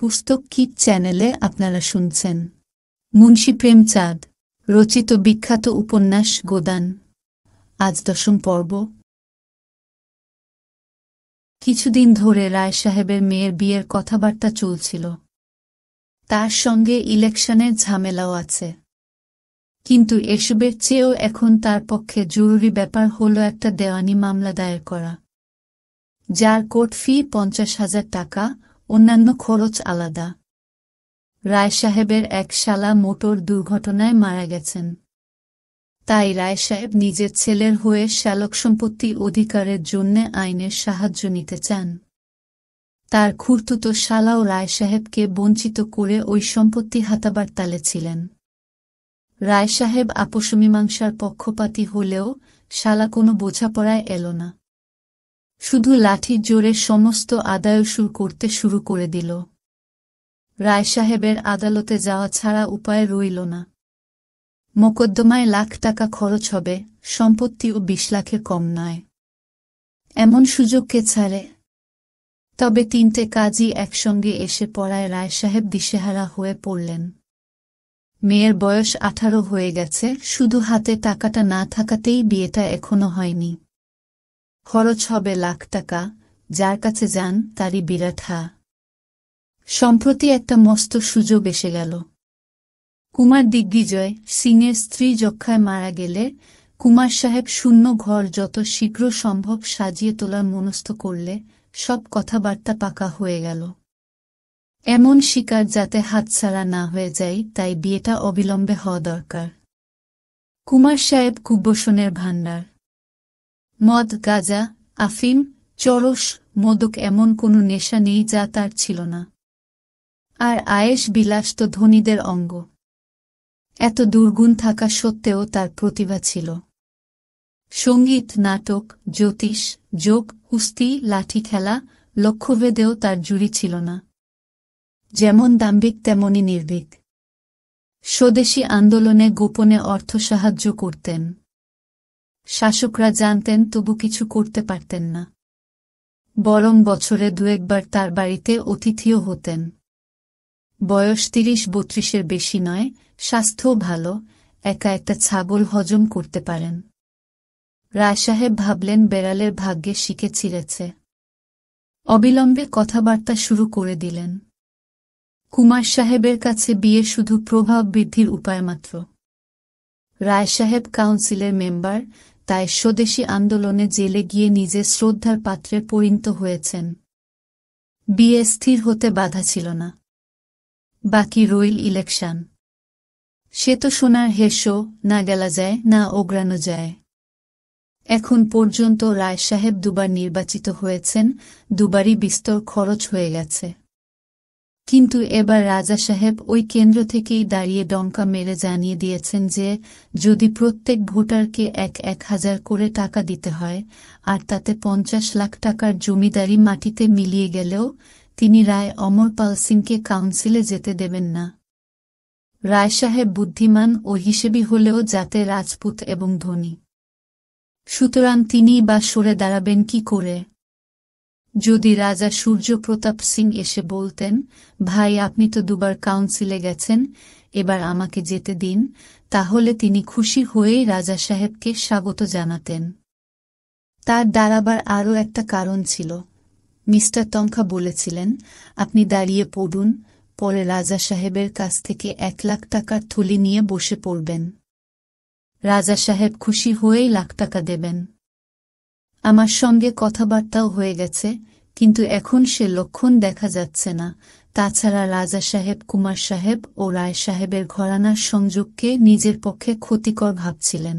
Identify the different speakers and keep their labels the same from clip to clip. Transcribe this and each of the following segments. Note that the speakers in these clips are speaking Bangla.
Speaker 1: পুস্তক কিট চ্যানেলে আপনারা শুনছেন মুন্সী প্রেমচাঁদ রচিত বিখ্যাত উপন্যাস গোদান আজ দশম পর্ব কিছুদিন ধরে রায় সাহেবের মেয়ের বিয়ের কথাবার্তা চলছিল তার সঙ্গে ইলেকশনের ঝামেলাও আছে কিন্তু এসবের চেয়েও এখন তার পক্ষে জরুরি ব্যাপার হল একটা দেওয়ানি মামলা দায়ের করা যার কোর্ট ফি পঞ্চাশ হাজার টাকা অন্যান্য খরচ আলাদা রায় সাহেবের এক শালা মোটর দুর্ঘটনায় মারা গেছেন তাই রায় সাহেব নিজের ছেলের হয়ে শ্যালক সম্পত্তি অধিকারের জন্য আইনের সাহায্য নিতে চান তার খুর্তুতো শালাও রায় সাহেবকে বঞ্চিত করে ওই সম্পত্তি হাতাবার তালে ছিলেন রায় সাহেব আপসমীমাংসার পক্ষপাতী হলেও শালা কোনো বোঝাপড়ায় এল না শুধু লাঠি জোরে সমস্ত আদায় সুর করতে শুরু করে দিল রায় সাহেবের আদালতে যাওয়া ছাড়া উপায় রইল না মোকদ্দমায় লাখ টাকা খরচ হবে সম্পত্তি ও বিশ লাখে কম নয় এমন সুযোগকে ছাড়ে তবে তিনটে কাজই একসঙ্গে এসে পড়ায় রায় সাহেব দিশেহারা হয়ে পড়লেন মেয়ের বয়স আঠারো হয়ে গেছে শুধু হাতে টাকাটা না থাকাতেই বিয়েটা এখনো হয়নি খরচ হবে লাখ টাকা যার কাছে যান তারই বিরাট হা সম্প্রতি একটা মস্ত সুযোগ এসে গেল কুমার দিগ্বিজয় সিংয়ের স্ত্রী যক্ষায় মারা গেলে কুমার সাহেব শূন্য ঘর যত শীঘ্র সম্ভব সাজিয়ে তোলার মনস্থ করলে সব কথাবার্তা পাকা হয়ে গেল এমন শিকার যাতে হাতছাড়া না হয়ে যায় তাই বিয়েটা অবিলম্বে হওয়া দরকার কুমার সাহেব কুব্বসনের ভাণ্ডার মদ গাজা আফিম চরস মোদক এমন কোনো নেশা নেই যা তার ছিল না আর আয়েস বিলাস তো ধনীদের অঙ্গ এত দুর্গুণ থাকা সত্ত্বেও তার প্রতিভা ছিল সঙ্গীত নাটক জ্যোতিষ যোগ কুস্তি লাঠি খেলা লক্ষ্যভেদেও তার জুড়ি ছিল না যেমন দাম্ভিক তেমনি নির্ভীক স্বদেশী আন্দোলনে গোপনে অর্থ সাহায্য করতেন শাসকরা জানতেন তবু কিছু করতে পারতেন না বরং বছরে দু একবার তার বাড়িতে অতিথিও হতেন বয়স তিরিশ বত্রিশের বেশি নয় স্বাস্থ্যও ভালো একা একটা ছাগল হজম করতে পারেন রায় সাহেব ভাবলেন বেড়ালের ভাগ্যে শিখে ছিঁড়েছে অবিলম্বে কথাবার্তা শুরু করে দিলেন কুমার সাহেবের কাছে বিয়ে শুধু প্রভাব বৃদ্ধির উপায় মাত্র রায় সাহেব কাউন্সিলের মেম্বার তাই স্বদেশী আন্দোলনে জেলে গিয়ে নিজের শ্রদ্ধার পাত্রে পরিণত হয়েছেন বিয়ে স্থির হতে বাধা ছিল না বাকি রইল ইলেকশন সে তো সোনার হেসো না গেলা যায় না ওগ্রানো যায় এখন পর্যন্ত রায় সাহেব দুবার নির্বাচিত হয়েছেন দুবারই বিস্তর খরচ হয়ে গেছে কিন্তু এবার রাজা সাহেব ওই কেন্দ্র থেকেই দাঁড়িয়ে ডঙ্কা মেরে জানিয়ে দিয়েছেন যে যদি প্রত্যেক ভোটারকে এক এক হাজার করে টাকা দিতে হয় আর তাতে পঞ্চাশ লাখ টাকার জমিদারি মাটিতে মিলিয়ে গেলেও তিনি রায় অমরপাল সিংকে কাউন্সিলে যেতে দেবেন না রায় সাহেব বুদ্ধিমান ও হিসেবী হলেও যাতে রাজপুত এবং ধনী সুতরাং তিনি বা সরে দাঁড়াবেন কি করে যদি রাজা সূর্য প্রতাপ সিং এসে বলতেন ভাই আপনি তো দুবার কাউন্সিলে গেছেন এবার আমাকে যেতে দিন তাহলে তিনি খুশি হয়েই রাজা সাহেবকে স্বাগত জানাতেন তার দাঁড়াবার আরও একটা কারণ ছিল মিস্টার তঙ্কা বলেছিলেন আপনি দাঁড়িয়ে পড়ুন পরে রাজা সাহেবের কাছ থেকে এক লাখ টাকার থলি নিয়ে বসে পড়বেন রাজা সাহেব খুশি হয়েই লাখ টাকা দেবেন আমার সঙ্গে কথাবার্তাও হয়ে গেছে কিন্তু এখন সে লক্ষণ দেখা যাচ্ছে না তাছাড়া রাজা সাহেব কুমার সাহেব ও রায় সাহেবের ঘরানার সংযোগকে নিজের পক্ষে ক্ষতিকর ভাবছিলেন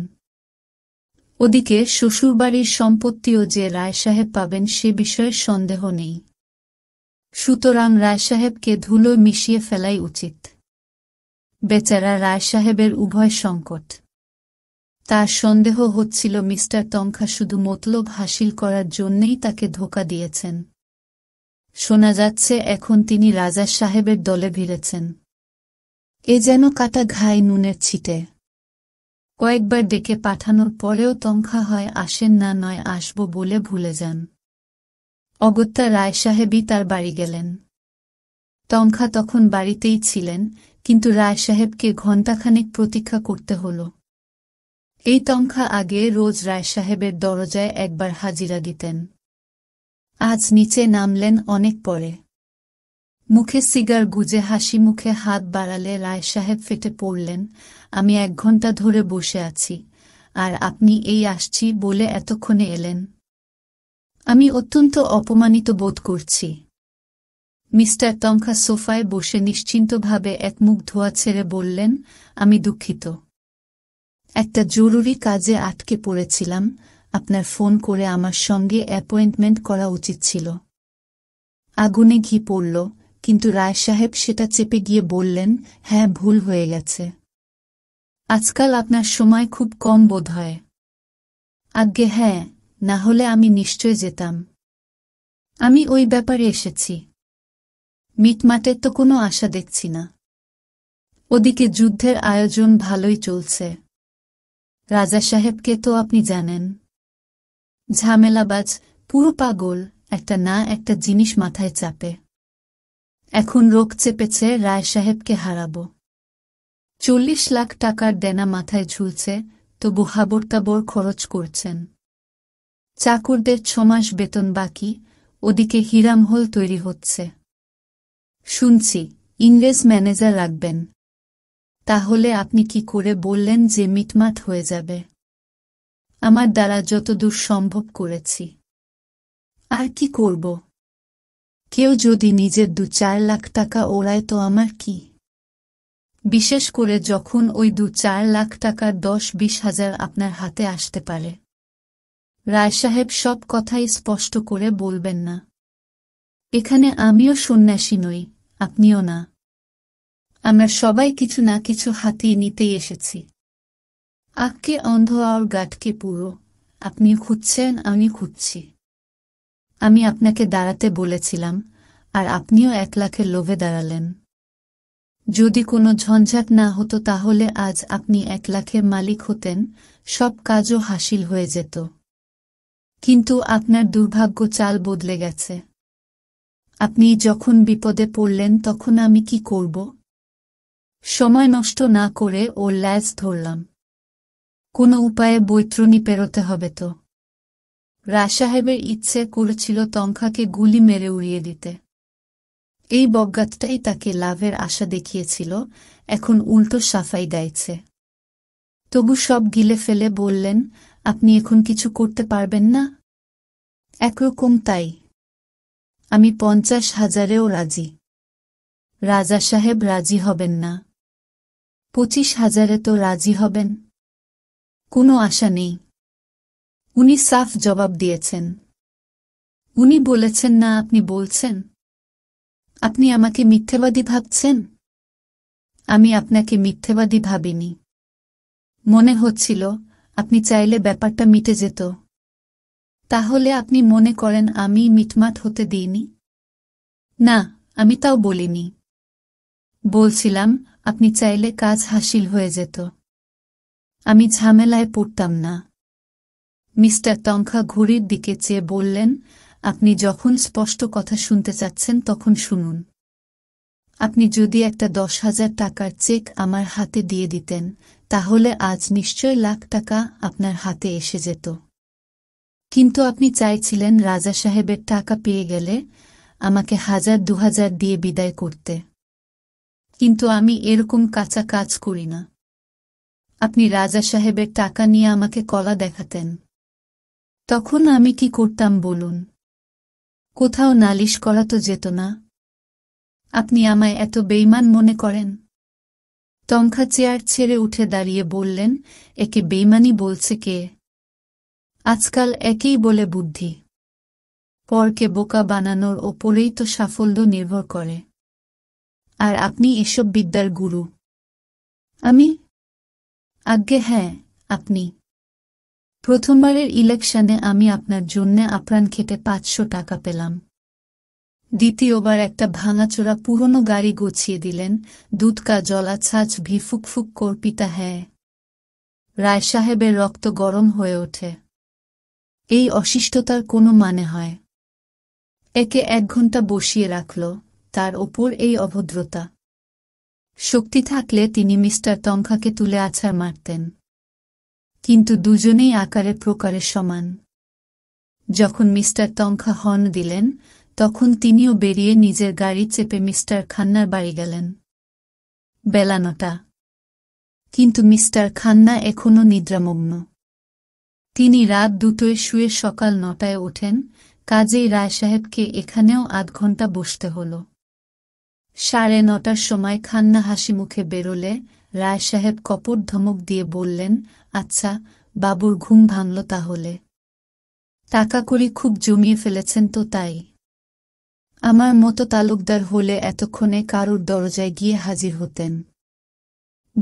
Speaker 1: ওদিকে শ্বশুরবাড়ির সম্পত্তিও যে রায় সাহেব পাবেন সে বিষয়ে সন্দেহ নেই সুতরাং রায় সাহেবকে ধুলো মিশিয়ে ফেলাই উচিত বেচারা রায় সাহেবের উভয় সংকট তার সন্দেহ হচ্ছিল মিস্টার তংখা শুধু মতলব হাসিল করার জন্যেই তাকে ধোকা দিয়েছেন শোনা যাচ্ছে এখন তিনি রাজা সাহেবের দলে ভিড়েছেন এ যেন কাটা ঘায় নুনের ছিটে কয়েকবার ডেকে পাঠানোর পরেও তংখা হয় আসেন না নয় আসব বলে ভুলে যান অগত্যা রায় সাহেবই তার বাড়ি গেলেন তংখা তখন বাড়িতেই ছিলেন কিন্তু রায় সাহেবকে ঘণ্টাখানিক প্রতীক্ষা করতে হল এই তংখা আগে রোজ রায় সাহেবের দরজায় একবার হাজিরা দিতেন আজ নিচে নামলেন অনেক পরে মুখে সিগার গুজে হাসি মুখে হাত বাড়ালে রায় সাহেব ফেটে পড়লেন আমি এক ঘন্টা ধরে বসে আছি আর আপনি এই আসছি বলে এতক্ষণে এলেন আমি অত্যন্ত অপমানিত বোধ করছি মিস্টার তংখা সোফায় বসে নিশ্চিন্তভাবে এক মুখ ধোয়া ছেড়ে বললেন আমি দুঃখিত একটা জরুরি কাজে আটকে পড়েছিলাম আপনার ফোন করে আমার সঙ্গে অ্যাপয়েন্টমেন্ট করা উচিত ছিল আগুনে ঘি পড়ল কিন্তু রায় সাহেব সেটা চেপে গিয়ে বললেন হ্যাঁ ভুল হয়ে গেছে আজকাল আপনার সময় খুব কম বোধ হয় আজ্ঞে হ্যাঁ না হলে আমি নিশ্চয় যেতাম আমি ওই ব্যাপারে এসেছি মিটমাটের তো কোনো আশা দেখছি না ওদিকে যুদ্ধের আয়োজন ভালোই চলছে রাজা সাহেবকে তো আপনি জানেন ঝামেলাবাজ পুরো পাগল একটা না একটা জিনিস মাথায় চাপে এখন রোগ চেপেছে রায় সাহেবকে হারাব চল্লিশ লাখ টাকার দেনা মাথায় ঝুলছে তবু তাবর খরচ করছেন চাকরদের ছমাস বেতন বাকি ওদিকে হিরামহল তৈরি হচ্ছে শুনছি ইংরেজ ম্যানেজার রাখবেন তাহলে আপনি কি করে বললেন যে মিটমাট হয়ে যাবে আমার দ্বারা যতদূর সম্ভব করেছি আর কি করব কেউ যদি নিজের দু চার লাখ টাকা ওড়ায় তো আমার কি বিশেষ করে যখন ওই দু চার লাখ টাকার দশ বিশ হাজার আপনার হাতে আসতে পারে রায় সাহেব সব কথাই স্পষ্ট করে বলবেন না এখানে আমিও সন্ন্যাসী নই আপনিও না আমরা সবাই কিছু না কিছু হাতিয়ে নিতেই এসেছি আঁককে অন্ধ আর গাঠকে পুরো আপনি খুঁজছেন আমি খুঁজছি আমি আপনাকে দাঁড়াতে বলেছিলাম আর আপনিও এক লাখের লোভে দাঁড়ালেন যদি কোনো ঝঞ্ঝাট না হতো তাহলে আজ আপনি এক লাখের মালিক হতেন সব কাজও হাসিল হয়ে যেত কিন্তু আপনার দুর্ভাগ্য চাল বদলে গেছে আপনি যখন বিপদে পড়লেন তখন আমি কি করব সময় নষ্ট না করে ওর ল্যাজ ধরলাম কোনো উপায়ে বৈত্রণী পেরোতে হবে তো রাসাহেবের ইচ্ছে করেছিল তংখাকে গুলি মেরে উড়িয়ে দিতে এই বজ্ঞাতটাই তাকে লাভের আশা দেখিয়েছিল এখন উল্টো সাফাই দেয়ছে তবু সব গিলে ফেলে বললেন আপনি এখন কিছু করতে পারবেন না একরকম তাই আমি পঞ্চাশ হাজারেও রাজি রাজা সাহেব রাজি হবেন না পঁচিশ হাজারে তো রাজি হবেন কোনো আশা নেই উনি সাফ জবাব দিয়েছেন উনি বলেছেন না আপনি বলছেন আপনি আমাকে মিথ্যেবাদী ভাবছেন আমি আপনাকে মিথ্যেবাদী ভাবিনি মনে হচ্ছিল আপনি চাইলে ব্যাপারটা মিটে যেত তাহলে আপনি মনে করেন আমি মিটমাট হতে দিইনি না আমি তাও বলিনি বলছিলাম আপনি চাইলে কাজ হাসিল হয়ে যেত আমি ঝামেলায় পড়তাম না মিস্টার টঙ্কা ঘড়ির দিকে চেয়ে বললেন আপনি যখন স্পষ্ট কথা শুনতে চাচ্ছেন তখন শুনুন আপনি যদি একটা দশ হাজার টাকার চেক আমার হাতে দিয়ে দিতেন তাহলে আজ নিশ্চয় লাখ টাকা আপনার হাতে এসে যেত কিন্তু আপনি চাইছিলেন রাজা সাহেবের টাকা পেয়ে গেলে আমাকে হাজার দু হাজার দিয়ে বিদায় করতে কিন্তু আমি এরকম কাঁচা কাজ করি না আপনি রাজা সাহেবের টাকা নিয়ে আমাকে কলা দেখাতেন তখন আমি কি করতাম বলুন কোথাও নালিশ করা তো যেত না আপনি আমায় এত বেইমান মনে করেন তংখা চেয়ার ছেড়ে উঠে দাঁড়িয়ে বললেন একে বেইমানি বলছে কে আজকাল একেই বলে বুদ্ধি পরকে বোকা বানানোর ওপরেই তো সাফল্য নির্ভর করে আর আপনি এসব বিদ্যার গুরু আমি আজ্ঞে হ্যাঁ আপনি প্রথমবারের ইলেকশনে আমি আপনার জন্যে আপ্রাণ খেটে পাঁচশো টাকা পেলাম দ্বিতীয়বার একটা ভাঙাচোরা পুরনো গাড়ি গুছিয়ে দিলেন দুধকা জলাছাছ ভি ফুকফুক কর্পিতা হ্যাঁ রায় সাহেবের রক্ত গরম হয়ে ওঠে এই অসিষ্টতার কোনো মানে হয় একে এক ঘন্টা বসিয়ে রাখল তার ওপর এই অভদ্রতা শক্তি থাকলে তিনি মিস্টার তংখাকে তুলে আছাড় মারতেন কিন্তু দুজনেই আকারে প্রকারে সমান যখন মিস্টার তংখা হর্ন দিলেন তখন তিনিও বেরিয়ে নিজের গাড়ি চেপে মিস্টার খান্নার বাড়ি গেলেন বেলানটা কিন্তু মিস্টার খান্না এখনও নিদ্রামগ্ন তিনি রাত দুটোয় শুয়ে সকাল নটায় ওঠেন কাজেই রায় সাহেবকে এখানেও আধ ঘন্টা বসতে হলো সাড়ে নটার সময় খান্না হাসি মুখে বেরোলে রায় সাহেব কপট ধমক দিয়ে বললেন আচ্ছা বাবুর ঘুম ভাঙল তাহলে টাকা করি খুব জমিয়ে ফেলেছেন তো তাই আমার মতো তালুকদার হলে এতক্ষণে কারুর দরজায় গিয়ে হাজির হতেন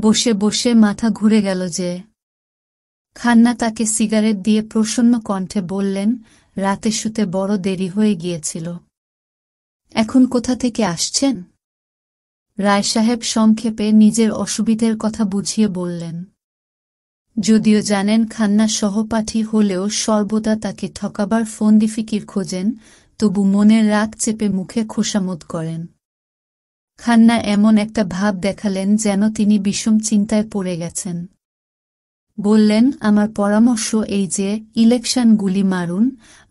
Speaker 1: বসে বসে মাথা ঘুরে গেল যে খান্না তাকে সিগারেট দিয়ে প্রসন্ন কণ্ঠে বললেন রাতে শুতে বড় দেরি হয়ে গিয়েছিল এখন কোথা থেকে আসছেন রায় সাহেব সংক্ষেপে নিজের অসুবিধের কথা বুঝিয়ে বললেন যদিও জানেন খান্না সহপাঠী হলেও সর্বদা তাকে ঠকাবার ফিকির খোঁজেন তবু মনের রাগ চেপে মুখে খোসামত করেন খান্না এমন একটা ভাব দেখালেন যেন তিনি বিষম চিন্তায় পড়ে গেছেন বললেন আমার পরামর্শ এই যে ইলেকশনগুলি মারুন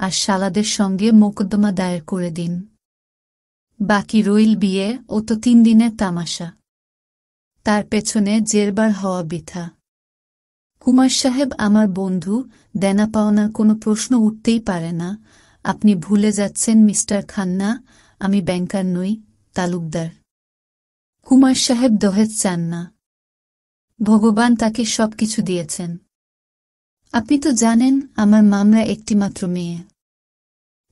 Speaker 1: আর সালাদের সঙ্গে মোকদ্দমা দায়ের করে দিন বাকি রইল বিয়ে ও তো তিন দিনের তামাশা তার পেছনে জেরবার হওয়া বৃথা কুমার সাহেব আমার বন্ধু দেনা পাওনার কোনো প্রশ্ন উঠতেই পারে না আপনি ভুলে যাচ্ছেন মিস্টার খান্না আমি ব্যাংকার নই তালুকদার কুমার সাহেব দহেজ চান না ভগবান তাকে সব কিছু দিয়েছেন আপনি তো জানেন আমার মামরা একটিমাত্র মেয়ে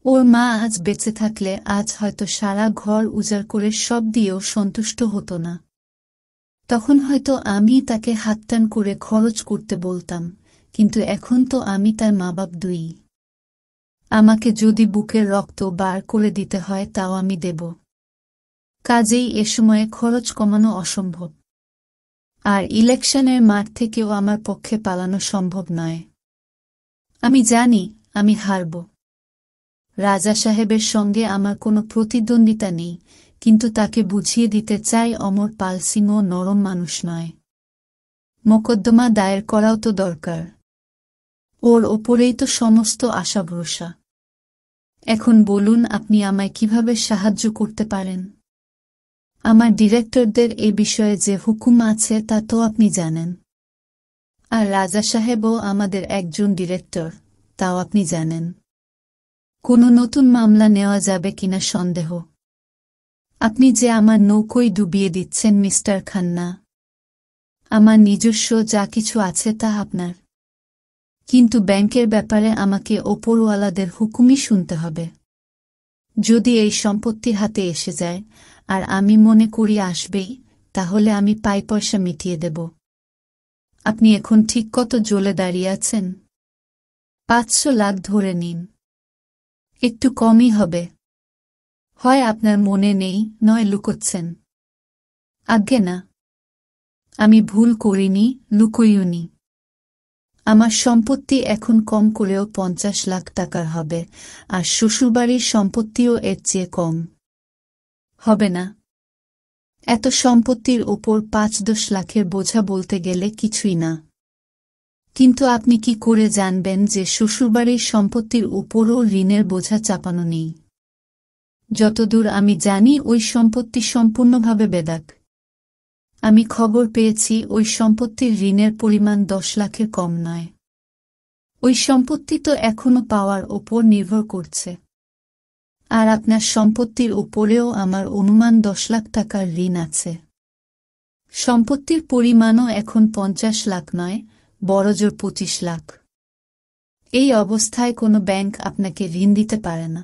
Speaker 1: ওর মা আজ বেঁচে থাকলে আজ হয়তো সারা ঘর উজাড় করে সব দিয়েও সন্তুষ্ট হতো না তখন হয়তো আমি তাকে হাতটান করে খরচ করতে বলতাম কিন্তু এখন তো আমি তার মা বাপ দুই আমাকে যদি বুকের রক্ত বার করে দিতে হয় তাও আমি দেব কাজেই এ সময়ে খরচ কমানো অসম্ভব আর ইলেকশনের মাঠ থেকেও আমার পক্ষে পালানো সম্ভব নয় আমি জানি আমি হারব রাজা সাহেবের সঙ্গে আমার কোনো প্রতিদ্বন্দ্বিতা নেই কিন্তু তাকে বুঝিয়ে দিতে চাই অমর পাল সিংও নরম মানুষ নয় মোকদ্দমা দায়ের করাও তো দরকার ওর ওপরেই তো সমস্ত আশা ভরসা এখন বলুন আপনি আমায় কিভাবে সাহায্য করতে পারেন আমার ডিরেক্টরদের এ বিষয়ে যে হুকুম আছে তা তো আপনি জানেন আর রাজা সাহেবও আমাদের একজন ডিরেক্টর তাও আপনি জানেন কোনো নতুন মামলা নেওয়া যাবে কিনা সন্দেহ আপনি যে আমার নৌকোই ডুবিয়ে দিচ্ছেন মিস্টার খান্না আমার নিজস্ব যা কিছু আছে তা আপনার কিন্তু ব্যাংকের ব্যাপারে আমাকে ওপরওয়ালাদের হুকুমই শুনতে হবে যদি এই সম্পত্তি হাতে এসে যায় আর আমি মনে করি আসবেই তাহলে আমি পাই পয়সা মিটিয়ে দেব আপনি এখন ঠিক কত জ্বলে দাঁড়িয়ে আছেন পাঁচশো লাখ ধরে নিন একটু কমই হবে হয় আপনার মনে নেই নয় লুকোচ্ছেন আজ্ঞে না আমি ভুল করিনি লুকোইনি আমার সম্পত্তি এখন কম করেও পঞ্চাশ লাখ টাকার হবে আর শ্বশুরবাড়ির সম্পত্তিও এর চেয়ে কম হবে না এত সম্পত্তির ওপর পাঁচ দশ লাখের বোঝা বলতে গেলে কিছুই না কিন্তু আপনি কি করে জানবেন যে শ্বশুরবাড়ির সম্পত্তির উপরও ঋণের বোঝা চাপানো নেই যতদূর আমি জানি ওই সম্পত্তি সম্পূর্ণভাবে বেদাক আমি খবর পেয়েছি ওই সম্পত্তির ঋণের পরিমাণ দশ লাখের কম নয় ওই সম্পত্তি তো এখনও পাওয়ার ওপর নির্ভর করছে আর আপনার সম্পত্তির উপরেও আমার অনুমান দশ লাখ টাকার ঋণ আছে সম্পত্তির পরিমাণও এখন পঞ্চাশ লাখ নয় বড়জোর পঁচিশ লাখ এই অবস্থায় কোনো ব্যাংক আপনাকে ঋণ দিতে পারে না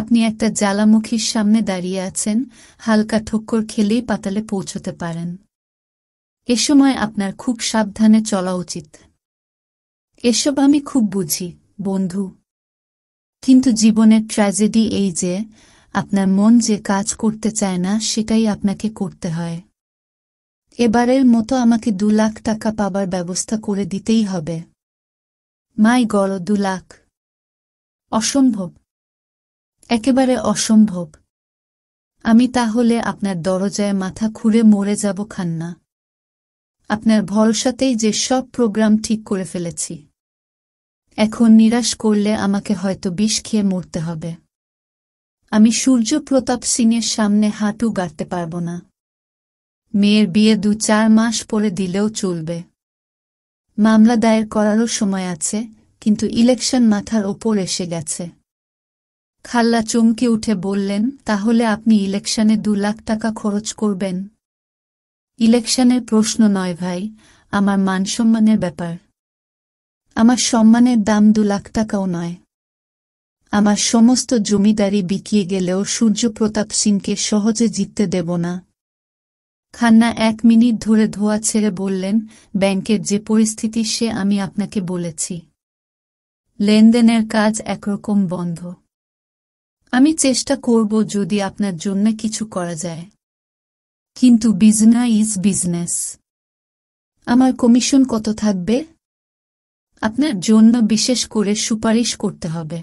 Speaker 1: আপনি একটা জ্বালামুখীর সামনে দাঁড়িয়ে আছেন হালকা ঠোক্কর খেলেই পাতালে পৌঁছতে পারেন এ সময় আপনার খুব সাবধানে চলা উচিত এসব আমি খুব বুঝি বন্ধু কিন্তু জীবনের ট্র্যাজেডি এই যে আপনার মন যে কাজ করতে চায় না সেটাই আপনাকে করতে হয় এবারের মতো আমাকে দু লাখ টাকা পাবার ব্যবস্থা করে দিতেই হবে মাই গড় দু লাখ অসম্ভব একেবারে অসম্ভব আমি তাহলে আপনার দরজায় মাথা খুঁড়ে মরে যাব খান্না আপনার ভরসাতেই যে সব প্রোগ্রাম ঠিক করে ফেলেছি এখন নিরাশ করলে আমাকে হয়তো বিষ খেয়ে মরতে হবে আমি সূর্য প্রতাপ সিংয়ের সামনে হাঁটু গাড়তে পারব না মেয়ের বিয়ে দু চার মাস পরে দিলেও চলবে মামলা দায়ের করারও সময় আছে কিন্তু ইলেকশন মাথার ওপর এসে গেছে খাল্লা চমকে উঠে বললেন তাহলে আপনি ইলেকশনে দু লাখ টাকা খরচ করবেন ইলেকশনের প্রশ্ন নয় ভাই আমার মানসম্মানের ব্যাপার আমার সম্মানের দাম দু লাখ টাকাও নয় আমার সমস্ত জমিদারি বিকিয়ে গেলেও সূর্যপ্রতাপ সিংকে সহজে জিততে দেব না খান্না এক মিনিট ধরে ধোয়া ছেড়ে বললেন ব্যাংকের যে পরিস্থিতি সে আমি আপনাকে বলেছি লেনদেনের কাজ একরকম বন্ধ আমি চেষ্টা করব যদি আপনার জন্য কিছু করা যায় কিন্তু বিজনা ইজ বিজনেস আমার কমিশন কত থাকবে আপনার জন্য বিশেষ করে সুপারিশ করতে হবে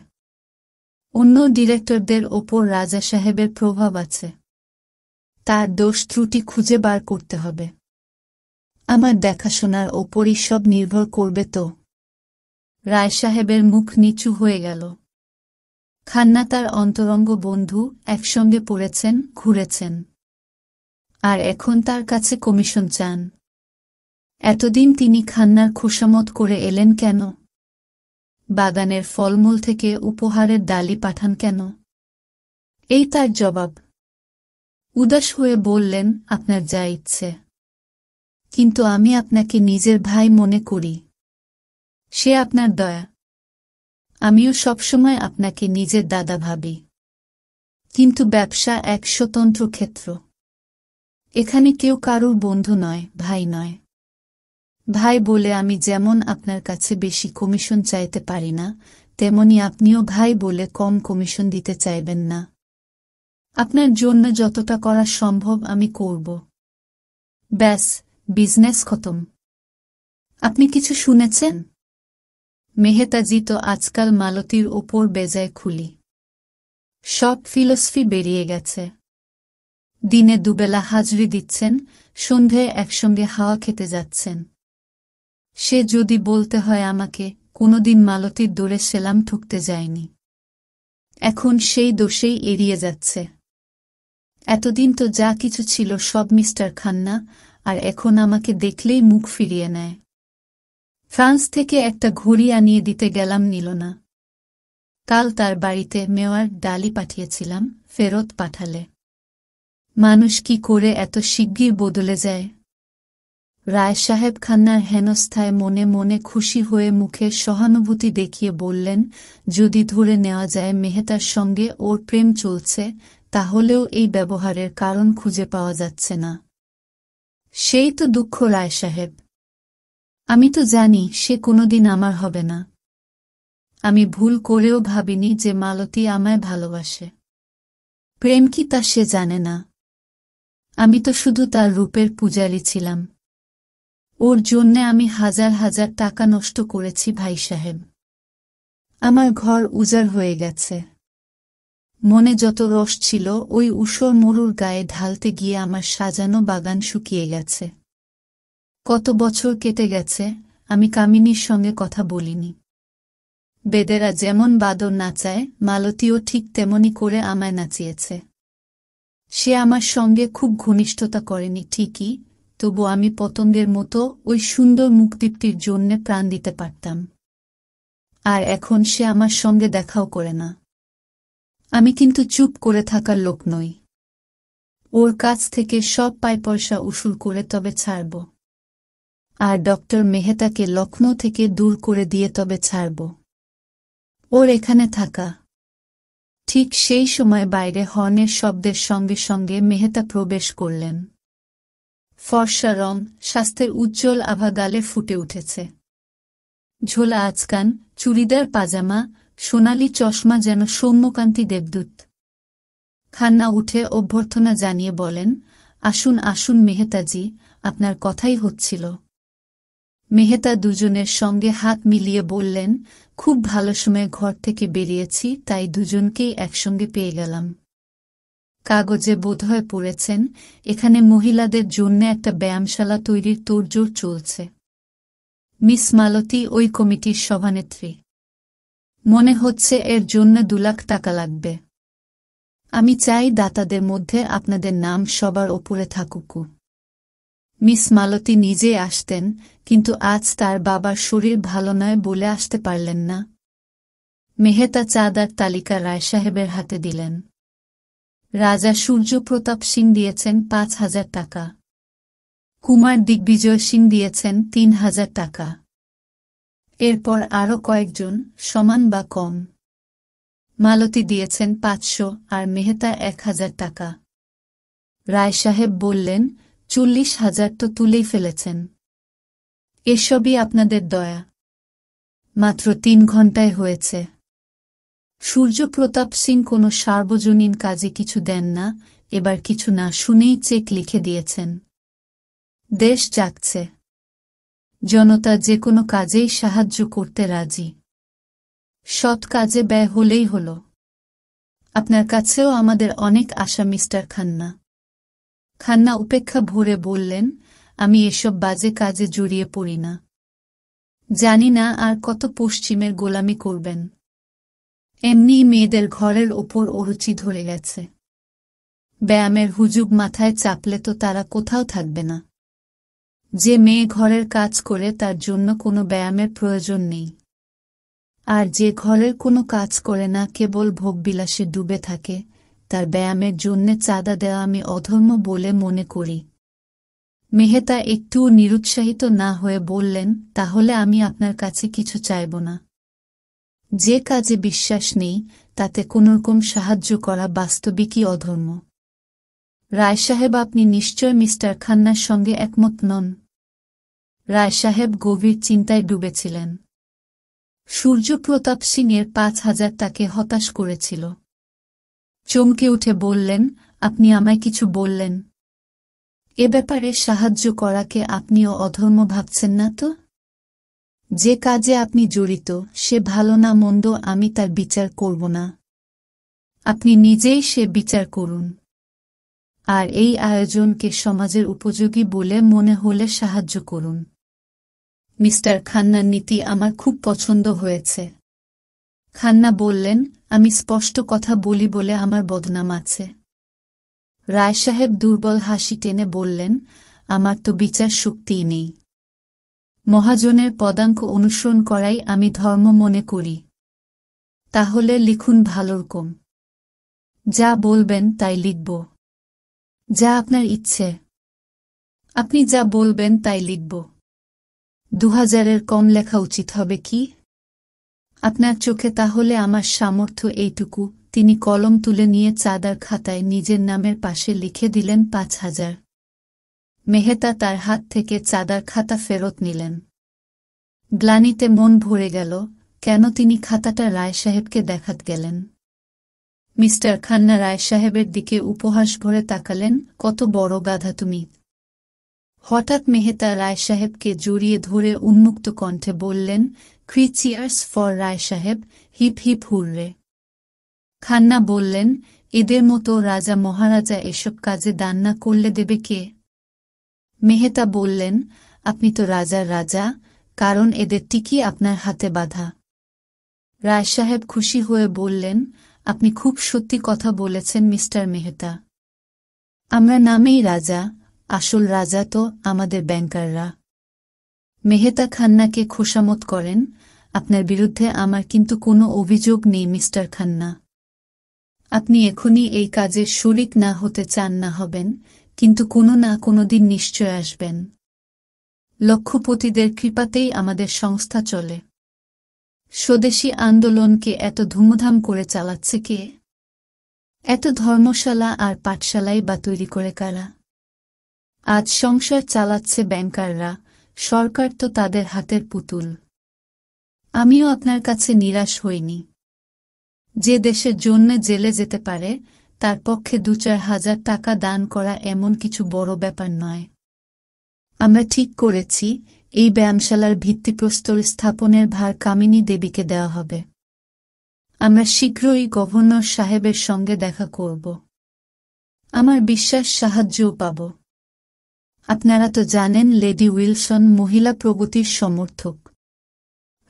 Speaker 1: অন্য ডিরেক্টরদের ওপর রাজা সাহেবের প্রভাব আছে তার দোষ ত্রুটি খুঁজে বার করতে হবে আমার দেখাশোনার ওপরই সব নির্ভর করবে তো রায় সাহেবের মুখ নিচু হয়ে গেল খান্না তার অন্তরঙ্গ বন্ধু একসঙ্গে পড়েছেন ঘুরেছেন আর এখন তার কাছে কমিশন চান এতদিন তিনি খান্নার খোসামত করে এলেন কেন বাগানের ফলমূল থেকে উপহারের ডালি পাঠান কেন এই তার জবাব উদাস হয়ে বললেন আপনার যা ইচ্ছে কিন্তু আমি আপনাকে নিজের ভাই মনে করি সে আপনার দয়া আমিও সবসময় আপনাকে নিজের দাদা ভাবি কিন্তু ব্যবসা এক স্বতন্ত্র ক্ষেত্র এখানে কেউ কারুর বন্ধু নয় ভাই নয় ভাই বলে আমি যেমন আপনার কাছে বেশি কমিশন চাইতে পারি না তেমনি আপনিও ভাই বলে কম কমিশন দিতে চাইবেন না আপনার জন্য যতটা করা সম্ভব আমি করব ব্যাস বিজনেস খতম আপনি কিছু শুনেছেন মেহেতাজি তো আজকাল মালতির ওপর বেজায় খুলি সব ফিলসফি বেরিয়ে গেছে দিনে দুবেলা হাজরি দিচ্ছেন সন্ধ্যে একসঙ্গে হাওয়া খেতে যাচ্ছেন সে যদি বলতে হয় আমাকে কোনোদিন মালতির দূরে সেলাম ঠুকতে যায়নি এখন সেই দোষেই এড়িয়ে যাচ্ছে এতদিন তো যা কিছু ছিল সব মিস্টার খান্না আর এখন আমাকে দেখলেই মুখ ফিরিয়ে নেয় ফ্রান্স থেকে একটা ঘড়ি আনিয়ে দিতে গেলাম নিল না কাল তার বাড়িতে মেওয়ার ডালি পাঠিয়েছিলাম ফেরত পাঠালে মানুষ কি করে এত শিগগির বদলে যায় রায় সাহেব খান্নার হেনস্থায় মনে মনে খুশি হয়ে মুখে সহানুভূতি দেখিয়ে বললেন যদি ধরে নেওয়া যায় মেহতার সঙ্গে ওর প্রেম চলছে তাহলেও এই ব্যবহারের কারণ খুঁজে পাওয়া যাচ্ছে না সেই তো দুঃখ রায় সাহেব আমি তো জানি সে কোনোদিন আমার হবে না আমি ভুল করেও ভাবিনি যে মালতী আমায় ভালোবাসে প্রেম কি তা সে জানে না আমি তো শুধু তার রূপের পূজারি ছিলাম ওর জন্যে আমি হাজার হাজার টাকা নষ্ট করেছি ভাই সাহেব আমার ঘর উজাড় হয়ে গেছে মনে যত রস ছিল ওই উষর মরুর গায়ে ঢালতে গিয়ে আমার সাজানো বাগান শুকিয়ে গেছে কত বছর কেটে গেছে আমি কামিনীর সঙ্গে কথা বলিনি বেদেরা যেমন বাদর নাচায় মালতীও ঠিক তেমনি করে আমায় নাচিয়েছে সে আমার সঙ্গে খুব ঘনিষ্ঠতা করেনি ঠিকই তবু আমি পতঙ্গের মতো ওই সুন্দর মুক্তিপ্তির জন্যে প্রাণ দিতে পারতাম আর এখন সে আমার সঙ্গে দেখাও করে না আমি কিন্তু চুপ করে থাকার লোক নই ওর কাছ থেকে সব পায় পয়সা উসুল করে তবে ছাড়ব আর ডক্টর মেহেতাকে লখনৌ থেকে দূর করে দিয়ে তবে ছাড়ব ওর এখানে থাকা ঠিক সেই সময় বাইরে হর্নের শব্দের সঙ্গে সঙ্গে মেহেতা প্রবেশ করলেন ফর্সা রং স্বাস্থ্যের উজ্জ্বল আভা গালে ফুটে উঠেছে ঝোলা আচকান চুড়িদার পাজামা সোনালি চশমা যেন সৌম্যকান্তি দেবদূত খান্না উঠে অভ্যর্থনা জানিয়ে বলেন আসুন আসুন মেহতাজি আপনার কথাই হচ্ছিল মেহতা দুজনের সঙ্গে হাত মিলিয়ে বললেন খুব ভালো সময়ে ঘর থেকে বেরিয়েছি তাই দুজনকেই একসঙ্গে পেয়ে গেলাম কাগজে বোধহয় পড়েছেন এখানে মহিলাদের জন্য একটা ব্যায়ামশালা তৈরির তোড়জোড় চলছে মিস মালতী ওই কমিটির সভানেত্রী মনে হচ্ছে এর জন্য দু লাখ টাকা লাগবে আমি চাই দাতাদের মধ্যে আপনাদের নাম সবার ওপরে থাকুকু মিস মালতী নিজে আসতেন কিন্তু আজ তার বাবার শরীর ভালো নয় বলে আসতে পারলেন না মেহেতা চাঁদার তালিকা রায় সাহেবের হাতে দিলেন রাজা সূর্য প্রতাপ সিং দিয়েছেন পাঁচ হাজার টাকা কুমার দিগ্বিজয় সিং দিয়েছেন তিন হাজার টাকা এরপর আরও কয়েকজন সমান বা কম মালতি দিয়েছেন পাঁচশো আর মেহতা এক হাজার টাকা রায় সাহেব বললেন চল্লিশ হাজার তো তুলেই ফেলেছেন এসবই আপনাদের দয়া মাত্র তিন ঘন্টায় হয়েছে সূর্যপ্রতাপ সিং কোনো সার্বজনীন কাজে কিছু দেন না এবার কিছু না শুনেই চেক লিখে দিয়েছেন দেশ জাগছে জনতা যে কোনো কাজেই সাহায্য করতে রাজি সৎ কাজে ব্যয় হলেই হল আপনার কাছেও আমাদের অনেক আশা মিস্টার খান্না খান্না উপেক্ষা ভরে বললেন আমি এসব বাজে কাজে জড়িয়ে পড়ি না জানি না আর কত পশ্চিমের গোলামি করবেন এমনি মেয়েদের ঘরের ওপর অরুচি ধরে গেছে ব্যায়ামের হুজুগ মাথায় চাপলে তো তারা কোথাও থাকবে না যে মেয়ে ঘরের কাজ করে তার জন্য কোনো ব্যায়ামের প্রয়োজন নেই আর যে ঘরের কোনো কাজ করে না কেবল ভোগবিলাসে ডুবে থাকে তার ব্যায়ামের জন্যে চাঁদা দেওয়া আমি অধর্ম বলে মনে করি মেহেতা একটুও নিরুৎসাহিত না হয়ে বললেন তাহলে আমি আপনার কাছে কিছু চাইব না যে কাজে বিশ্বাস নেই তাতে কোনোরকম সাহায্য করা বাস্তবিকই অধর্ম রায় সাহেব আপনি নিশ্চয় মিস্টার খান্নার সঙ্গে একমত নন রায় সাহেব গভীর চিন্তায় ডুবেছিলেন সূর্যপ্রতাপ এর পাঁচ হাজার তাকে হতাশ করেছিল চমকে উঠে বললেন আপনি আমায় কিছু বললেন এ ব্যাপারে সাহায্য করাকে আপনিও অধর্ম ভাবছেন না তো যে কাজে আপনি জড়িত সে ভালো না মন্দ আমি তার বিচার করব না আপনি নিজেই সে বিচার করুন আর এই আয়োজনকে সমাজের উপযোগী বলে মনে হলে সাহায্য করুন মিস্টার খান্নার নীতি আমার খুব পছন্দ হয়েছে খান্না বললেন আমি স্পষ্ট কথা বলি বলে আমার বদনাম আছে রায় সাহেব দুর্বল হাসি টেনে বললেন আমার তো বিচার শক্তিই নেই মহাজনের পদাঙ্ক অনুসরণ করাই আমি ধর্ম মনে করি তাহলে লিখুন ভালোরকম যা বলবেন তাই লিখব যা আপনার ইচ্ছে আপনি যা বলবেন তাই লিখব দু হাজারের কম লেখা উচিত হবে কি আপনার চোখে তাহলে আমার সামর্থ্য এইটুকু তিনি কলম তুলে নিয়ে চাঁদার খাতায় নিজের নামের পাশে লিখে দিলেন পাঁচ হাজার মেহেতা তার হাত থেকে চাঁদার খাতা ফেরত নিলেন গ্লানিতে মন ভরে গেল কেন তিনি খাতাটা রায় সাহেবকে দেখাত গেলেন মিস্টার খান্না রায় সাহেবের দিকে উপহাস ভরে তাকালেন কত বড় গাধা তুমি হঠাৎ মেহতা রায় সাহেবকে জড়িয়ে ধরে উন্মুক্ত কণ্ঠে বললেন ক্রিচিয়ার্স ফর রায় সাহেব হিপ হিপ হুররে খান্না বললেন এদের মতো রাজা মহারাজা এসব কাজে দান না করলে দেবে কে মেহতা বললেন আপনি তো রাজার রাজা কারণ এদের টিকি আপনার হাতে বাধা রায় সাহেব খুশি হয়ে বললেন আপনি খুব সত্যি কথা বলেছেন মিস্টার মেহতা আমরা নামেই রাজা আসল রাজা তো আমাদের ব্যাংকাররা মেহতা খান্নাকে খোসামত করেন আপনার বিরুদ্ধে আমার কিন্তু কোনো অভিযোগ নেই মিস্টার খান্না আপনি এখনই এই কাজে শরিক না হতে চান না হবেন কিন্তু কোনো না কোনো দিন নিশ্চয় আসবেন লক্ষপতিদের কৃপাতেই আমাদের সংস্থা চলে স্বদেশী আন্দোলনকে এত ধুমধাম করে চালাচ্ছে কে এত ধর্মশালা আর পাঠশালাই বা তৈরি করে কারা আজ সংসার চালাচ্ছে ব্যাংকাররা সরকার তো তাদের হাতের পুতুল আমিও আপনার কাছে নিরাশ হইনি যে দেশের জন্যে জেলে যেতে পারে তার পক্ষে দু চার হাজার টাকা দান করা এমন কিছু বড় ব্যাপার নয় আমরা ঠিক করেছি এই ব্যায়ামশালার ভিত্তিপ্রস্তর স্থাপনের ভার কামিনী দেবীকে দেওয়া হবে আমরা শীঘ্রই গভর্নর সাহেবের সঙ্গে দেখা করব আমার বিশ্বাস সাহায্যও পাব আপনারা তো জানেন লেডি উইলসন মহিলা প্রগতির সমর্থক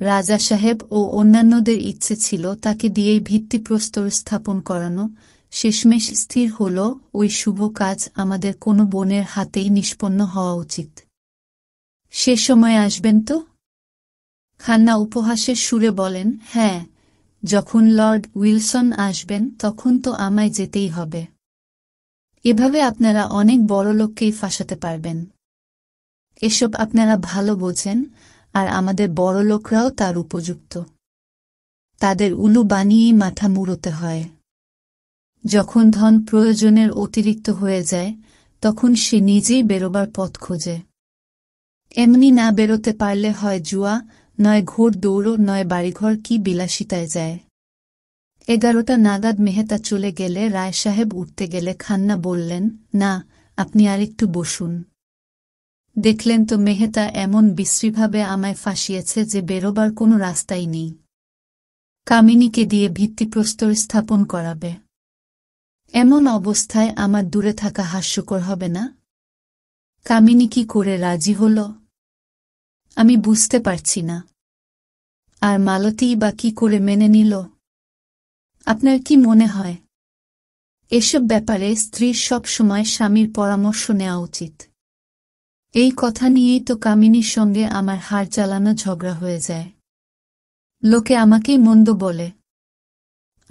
Speaker 1: রাজা সাহেব ও অন্যান্যদের ইচ্ছে ছিল তাকে দিয়েই ভিত্তিপ্রস্তর স্থাপন করানো শেষমেশ স্থির হল ওই শুভ কাজ আমাদের কোনো বোনের হাতেই নিষ্পন্ন হওয়া উচিত সে সময় আসবেন তো খান্না উপহাসের সুরে বলেন হ্যাঁ যখন লর্ড উইলসন আসবেন তখন তো আমায় যেতেই হবে এভাবে আপনারা অনেক বড় লোককেই ফাঁসাতে পারবেন এসব আপনারা ভালো বোঝেন আর আমাদের বড় লোকরাও তার উপযুক্ত তাদের উলু বানিয়েই মাথা মুড়োতে হয় যখন ধন প্রয়োজনের অতিরিক্ত হয়ে যায় তখন সে নিজেই বেরোবার পথ খোঁজে এমনি না বেরোতে পারলে হয় জুয়া নয় ঘোর দৌড়ো নয় বাড়িঘর কি বিলাসিতায় যায় এগারোটা নাগাদ মেহেতা চলে গেলে রায় সাহেব উঠতে গেলে খান্না বললেন না আপনি আর একটু বসুন দেখলেন তো মেহেতা এমন বিশ্রীভাবে আমায় ফাঁসিয়েছে যে বেরোবার কোনো রাস্তাই নেই কামিনীকে দিয়ে ভিত্তিপ্রস্তর স্থাপন করাবে এমন অবস্থায় আমার দূরে থাকা হাস্যকর হবে না কামিনী কি করে রাজি হলো আমি বুঝতে পারছি না আর মালতি বা কি করে মেনে নিল আপনার কি মনে হয় এসব ব্যাপারে স্ত্রীর সব সময় স্বামীর পরামর্শ নেওয়া উচিত এই কথা নিয়েই তো কামিনীর সঙ্গে আমার হার চালানো ঝগড়া হয়ে যায় লোকে আমাকেই মন্দ বলে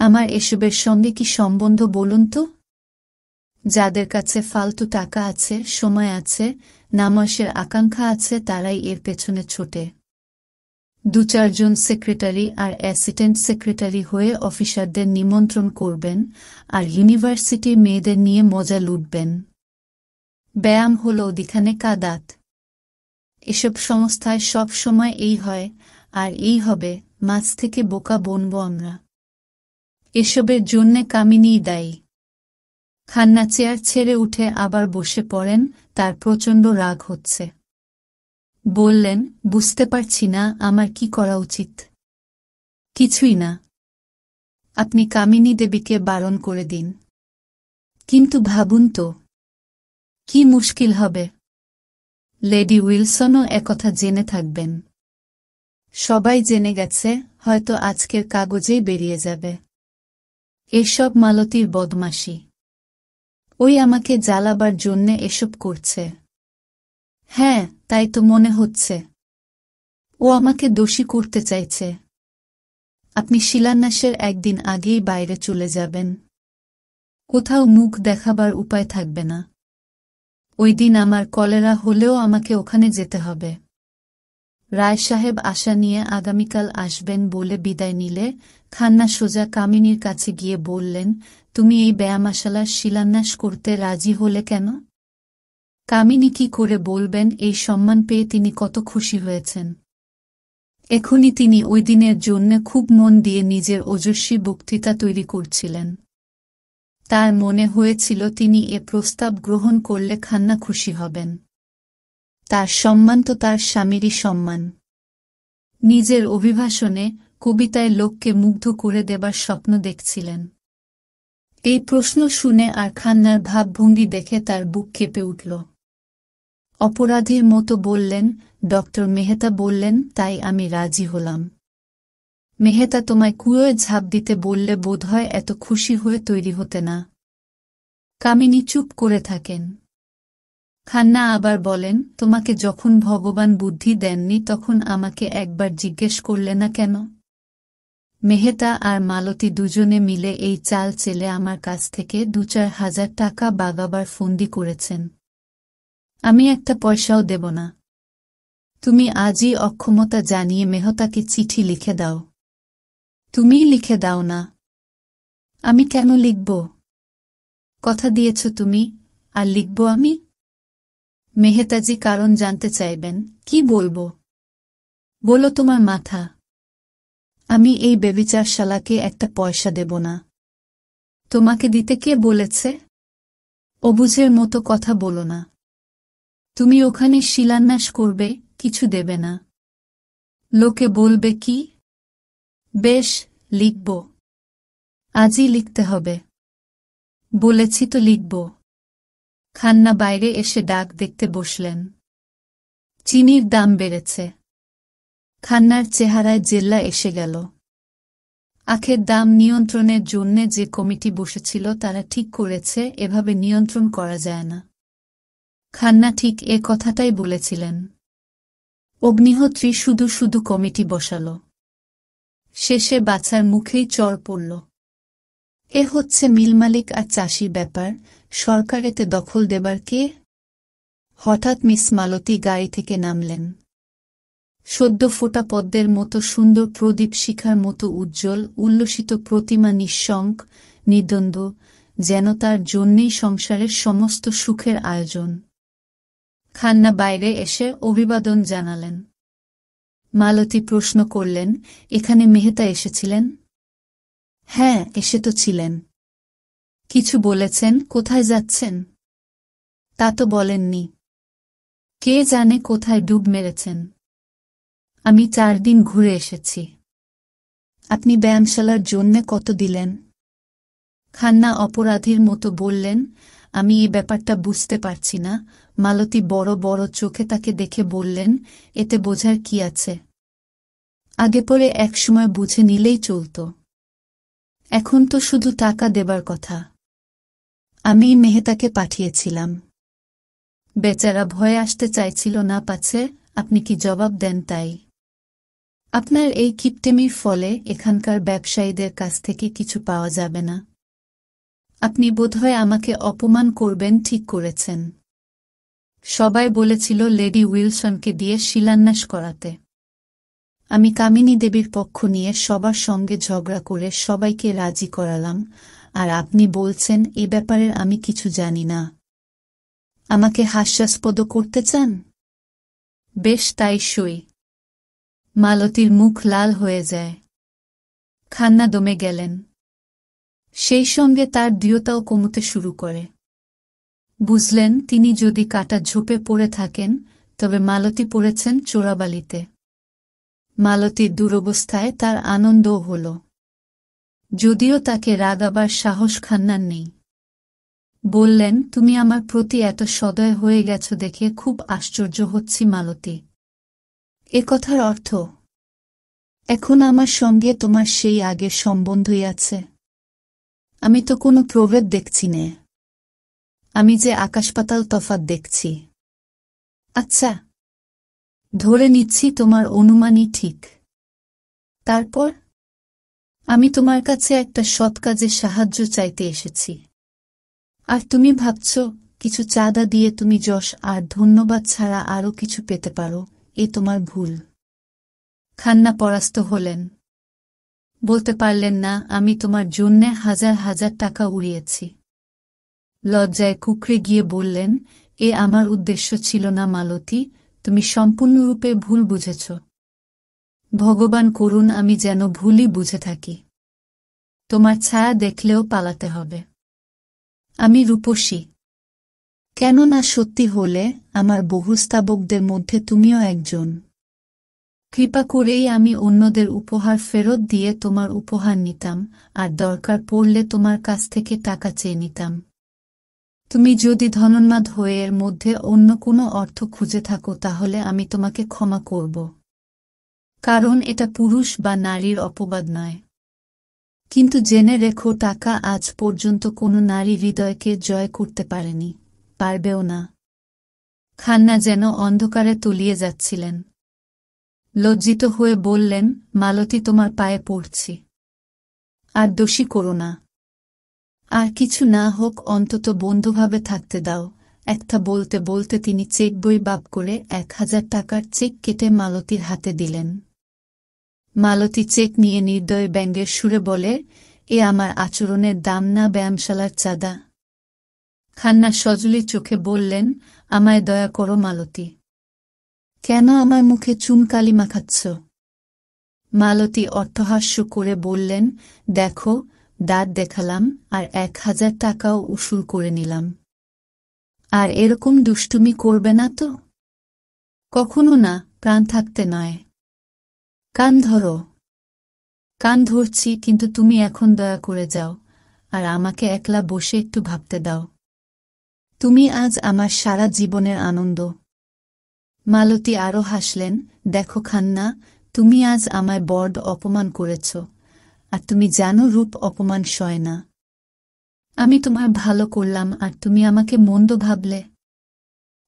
Speaker 1: আমার এসবের সঙ্গে কি সম্বন্ধ বলুন তো যাদের কাছে ফালতু টাকা আছে সময় আছে নামাসের আকাঙ্ক্ষা আছে তারাই এর পেছনে ছোটে দু চারজন সেক্রেটারি আর অ্যাসিস্ট্যান্ট সেক্রেটারি হয়ে অফিসারদের নিমন্ত্রণ করবেন আর ইউনিভার্সিটি মেয়েদের নিয়ে মজা লুটবেন ব্যায়াম হল ওদিখানে কাদাত এসব সংস্থায় সব সময় এই হয় আর এই হবে মাছ থেকে বোকা বনব আমরা এসবের জন্যে কামিনী দায়ী খান্না চেয়ার ছেড়ে উঠে আবার বসে পড়েন তার প্রচণ্ড রাগ হচ্ছে বললেন বুঝতে পারছি না আমার কি করা উচিত কিছুই না আপনি কামিনী দেবীকে বারণ করে দিন কিন্তু ভাবুন তো কি মুশকিল হবে লেডি উইলসনও একথা জেনে থাকবেন সবাই জেনে গেছে হয়তো আজকের কাগজেই বেরিয়ে যাবে এসব মালতীর বদমাসি ওই আমাকে জ্বালাবার জন্যে এসব করছে হ্যাঁ তাই তো মনে হচ্ছে ও আমাকে দোষী করতে চাইছে আপনি শিলান্যাসের একদিন আগেই বাইরে চলে যাবেন কোথাও মুখ দেখাবার উপায় থাকবে না ওই দিন আমার কলেরা হলেও আমাকে ওখানে যেতে হবে রায় সাহেব আশা নিয়ে আগামীকাল আসবেন বলে বিদায় নিলে খান্না সোজা কামিনীর কাছে গিয়ে বললেন তুমি এই ব্যায়ামাশালার শিলান্যাস করতে রাজি হলে কেন কামিনী কি করে বলবেন এই সম্মান পেয়ে তিনি কত খুশি হয়েছেন এখনই তিনি ওই দিনের জন্য খুব মন দিয়ে নিজের ওজস্বী বক্তৃতা তৈরি করছিলেন তার মনে হয়েছিল তিনি এ প্রস্তাব গ্রহণ করলে খান্না খুশি হবেন তার সম্মান তো তার স্বামীরই সম্মান নিজের অভিভাষণে কবিতায় লোককে মুগ্ধ করে দেবার স্বপ্ন দেখছিলেন এই প্রশ্ন শুনে আর খান্নার ভাবভঙ্গি দেখে তার বুক কেঁপে উঠল অপরাধীর মতো বললেন ডক্টর মেহেতা বললেন তাই আমি রাজি হলাম মেহেতা তোমায় কুয়োয় ঝাঁপ দিতে বললে বোধহয় এত খুশি হয়ে তৈরি হতে না কামিনী চুপ করে থাকেন খান্না আবার বলেন তোমাকে যখন ভগবান বুদ্ধি দেননি তখন আমাকে একবার জিজ্ঞেস করলে না কেন মেহেতা আর মালতী দুজনে মিলে এই চাল চেলে আমার কাছ থেকে দু চার হাজার টাকা বাগাবার ফন্দি করেছেন আমি একটা পয়সাও দেব না তুমি আজই অক্ষমতা জানিয়ে মেহতাকে চিঠি লিখে দাও তুমি লিখে দাও না আমি কেন লিখব কথা দিয়েছ তুমি আর লিখব আমি মেহেতাজি কারণ জানতে চাইবেন কি বলবো বলো তোমার মাথা আমি এই বেবিচার শালাকে একটা পয়সা দেব না তোমাকে দিতে কে বলেছে অবুঝের মতো কথা বলো না তুমি ওখানে শিলান্যাস করবে কিছু দেবে না লোকে বলবে কি বেশ লিখব আজই লিখতে হবে বলেছি তো লিখব খান্না বাইরে এসে ডাক দেখতে বসলেন চিনির দাম বেড়েছে খান্নার চেহারায় জেল্লা এসে গেল আখের দাম নিয়ন্ত্রণের জন্যে যে কমিটি বসেছিল তারা ঠিক করেছে এভাবে নিয়ন্ত্রণ করা যায় না খান্না ঠিক এ কথাটাই বলেছিলেন অগ্নিহোত্রী শুধু শুধু কমিটি বসাল শেষে বাছার মুখেই চর পড়ল এ হচ্ছে মিলমালিক আর চাষি ব্যাপার সরকার এতে দখল দেবার কে হঠাৎ মিস মালতী গাড়ি থেকে নামলেন সদ্য ফোটা পদ্মের মতো সুন্দর প্রদীপ শিখার মতো উজ্জ্বল উল্লসিত প্রতিমা নিঃসঙ্ক নিদ্বন্দ্ব যেন তার জন্যেই সংসারের সমস্ত সুখের আয়োজন খান্না বাইরে এসে অভিবাদন জানালেন মালতী প্রশ্ন করলেন এখানে মেহতা এসেছিলেন হ্যাঁ এসে তো ছিলেন কিছু বলেছেন কোথায় যাচ্ছেন তা তো বলেননি কে জানে কোথায় ডুব মেরেছেন আমি চার দিন ঘুরে এসেছি আপনি ব্যায়ামশালার জন্যে কত দিলেন খান্না অপরাধীর মতো বললেন আমি এই ব্যাপারটা বুঝতে পারছি না মালতী বড় বড় চোখে তাকে দেখে বললেন এতে বোঝার কি আছে আগে পরে একসময় বুঝে নিলেই চলত এখন তো শুধু টাকা দেবার কথা আমি মেহেতাকে পাঠিয়েছিলাম বেচারা ভয়ে আসতে চাইছিল না পাছে আপনি কি জবাব দেন তাই আপনার এই কিপটেমির ফলে এখানকার ব্যবসায়ীদের কাছ থেকে কিছু পাওয়া যাবে না আপনি বোধহয় আমাকে অপমান করবেন ঠিক করেছেন সবাই বলেছিল লেডি উইলসনকে দিয়ে শিলান্যাস করাতে আমি কামিনী দেবীর পক্ষ নিয়ে সবার সঙ্গে ঝগড়া করে সবাইকে রাজি করালাম আর আপনি বলছেন এ ব্যাপারে আমি কিছু জানি না আমাকে হাস্যাস্পদ করতে চান বেশ তাই সই মালতীর মুখ লাল হয়ে যায় খান্না দমে গেলেন সেই সঙ্গে তার দৃঢ়তাও কমতে শুরু করে বুঝলেন তিনি যদি কাটা ঝোপে পড়ে থাকেন তবে মালতী পড়েছেন চোরাবালিতে মালতীর দুরবস্থায় তার আনন্দও হল যদিও তাকে রাগাবার সাহস খান্নার নেই বললেন তুমি আমার প্রতি এত সদয় হয়ে গেছ দেখে খুব আশ্চর্য হচ্ছি মালতী এ কথার অর্থ এখন আমার সঙ্গে তোমার সেই আগের সম্বন্ধই আছে আমি তো কোনো প্রভেদ দেখছি নে আমি যে আকাশপাতাল তফাত দেখছি আচ্ছা ধরে নিচ্ছি তোমার অনুমানই ঠিক তারপর আমি তোমার কাছে একটা সৎ কাজে সাহায্য চাইতে এসেছি আর তুমি ভাবছ কিছু চাঁদা দিয়ে তুমি যশ আর ধন্যবাদ ছাড়া আরও কিছু পেতে পারো এ তোমার ভুল খান্না পরাস্ত হলেন বলতে পারলেন না আমি তোমার জন্যে হাজার হাজার টাকা উড়িয়েছি লজ্জায় কুকরে গিয়ে বললেন এ আমার উদ্দেশ্য ছিল না মালতী তুমি সম্পূর্ণরূপে ভুল বুঝেছ ভগবান করুন আমি যেন ভুলই বুঝে থাকি তোমার ছায়া দেখলেও পালাতে হবে আমি রূপসী কেননা সত্যি হলে আমার বহুস্তাবকদের মধ্যে তুমিও একজন কৃপা করেই আমি অন্যদের উপহার ফেরত দিয়ে তোমার উপহার নিতাম আর দরকার পড়লে তোমার কাছ থেকে টাকা চেয়ে নিতাম তুমি যদি ধনন্মাদ হয়ে এর মধ্যে অন্য কোনো অর্থ খুঁজে থাকো তাহলে আমি তোমাকে ক্ষমা করব কারণ এটা পুরুষ বা নারীর অপবাদ নয় কিন্তু জেনে রেখো টাকা আজ পর্যন্ত কোনো নারী হৃদয়কে জয় করতে পারেনি পারবেও না খান্না যেন অন্ধকারে তুলিয়ে যাচ্ছিলেন লজ্জিত হয়ে বললেন মালতি তোমার পায়ে পড়ছি আর দোষী করো না আর কিছু না হোক অন্তত বন্ধুভাবে থাকতে দাও একটা বলতে বলতে তিনি চেক বই বাপ করে এক হাজার টাকার চেক কেটে মালতির হাতে দিলেন মালতি চেক নিয়ে নির্দয় ব্যঙ্গের সুরে বলে এ আমার আচরণের দাম না ব্যায়ামশালার চাঁদা খান্না সজলি চোখে বললেন আমায় দয়া করো মালতী কেন আমার মুখে চুনকালি মাখাচ্ছ মালতী অর্থহাস্য করে বললেন দেখো দাঁত দেখালাম আর এক হাজার টাকাও উসুল করে নিলাম আর এরকম দুষ্টুমি করবে না তো কখনো না প্রাণ থাকতে নয় কান ধরো কান ধরছি কিন্তু তুমি এখন দয়া করে যাও আর আমাকে একলা বসে একটু ভাবতে দাও তুমি আজ আমার সারা জীবনের আনন্দ মালতী আরও হাসলেন দেখো খান্না তুমি আজ আমায় বড অপমান করেছ আর তুমি জানো রূপ অপমান সয় না আমি তোমার ভালো করলাম আর তুমি আমাকে মন্দ ভাবলে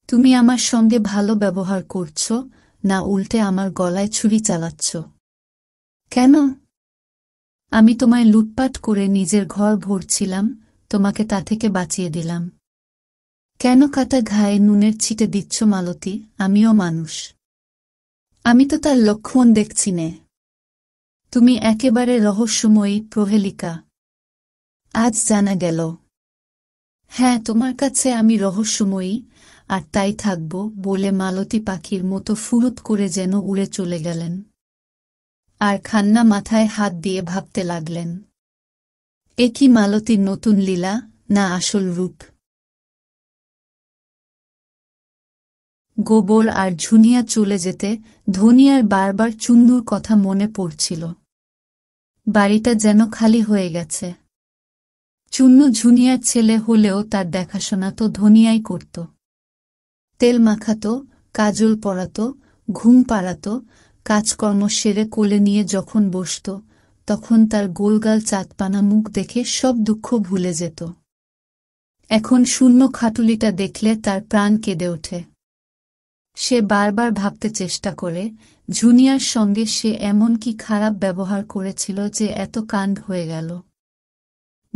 Speaker 1: তুমি আমার সঙ্গে ভালো ব্যবহার করছ না উল্টে আমার গলায় ছুরি চালাচ্ছ কেন আমি তোমায় লুটপাট করে নিজের ঘর ভরছিলাম তোমাকে তা থেকে বাঁচিয়ে দিলাম কেন কাটা ঘায়ে নুনের ছিটে দিচ্ছ মালতী আমিও মানুষ আমি তো তার লক্ষণ দেখছি নে তুমি একেবারে রহস্যময়ী প্রহেলিকা আজ জানা গেল হ্যাঁ তোমার কাছে আমি রহস্যময়ী আর তাই থাকব বলে মালতী পাখির মতো ফুরুত করে যেন উড়ে চলে গেলেন আর খান্না মাথায় হাত দিয়ে ভাবতে লাগলেন এ কি মালতীর নতুন লীলা না আসল রূপ গোবল আর ঝুনিয়া চলে যেতে ধনিয়ার বারবার চুন্নুর কথা মনে পড়ছিল বাড়িটা যেন খালি হয়ে গেছে চুন্নু ঝুনিয়ার ছেলে হলেও তার দেখাশোনা তো ধনিয়াই করত তেল মাখাত কাজল পরাত ঘুম পাড়াত কাজকর্ম সেরে কোলে নিয়ে যখন বসত তখন তার গোলগাল চাঁদপানা মুখ দেখে সব দুঃখ ভুলে যেত এখন শূন্য খাটুলিটা দেখলে তার প্রাণ কেঁদে ওঠে সে বারবার ভাবতে চেষ্টা করে জুনিয়ার সঙ্গে সে এমন কি খারাপ ব্যবহার করেছিল যে এত কাণ্ড হয়ে গেল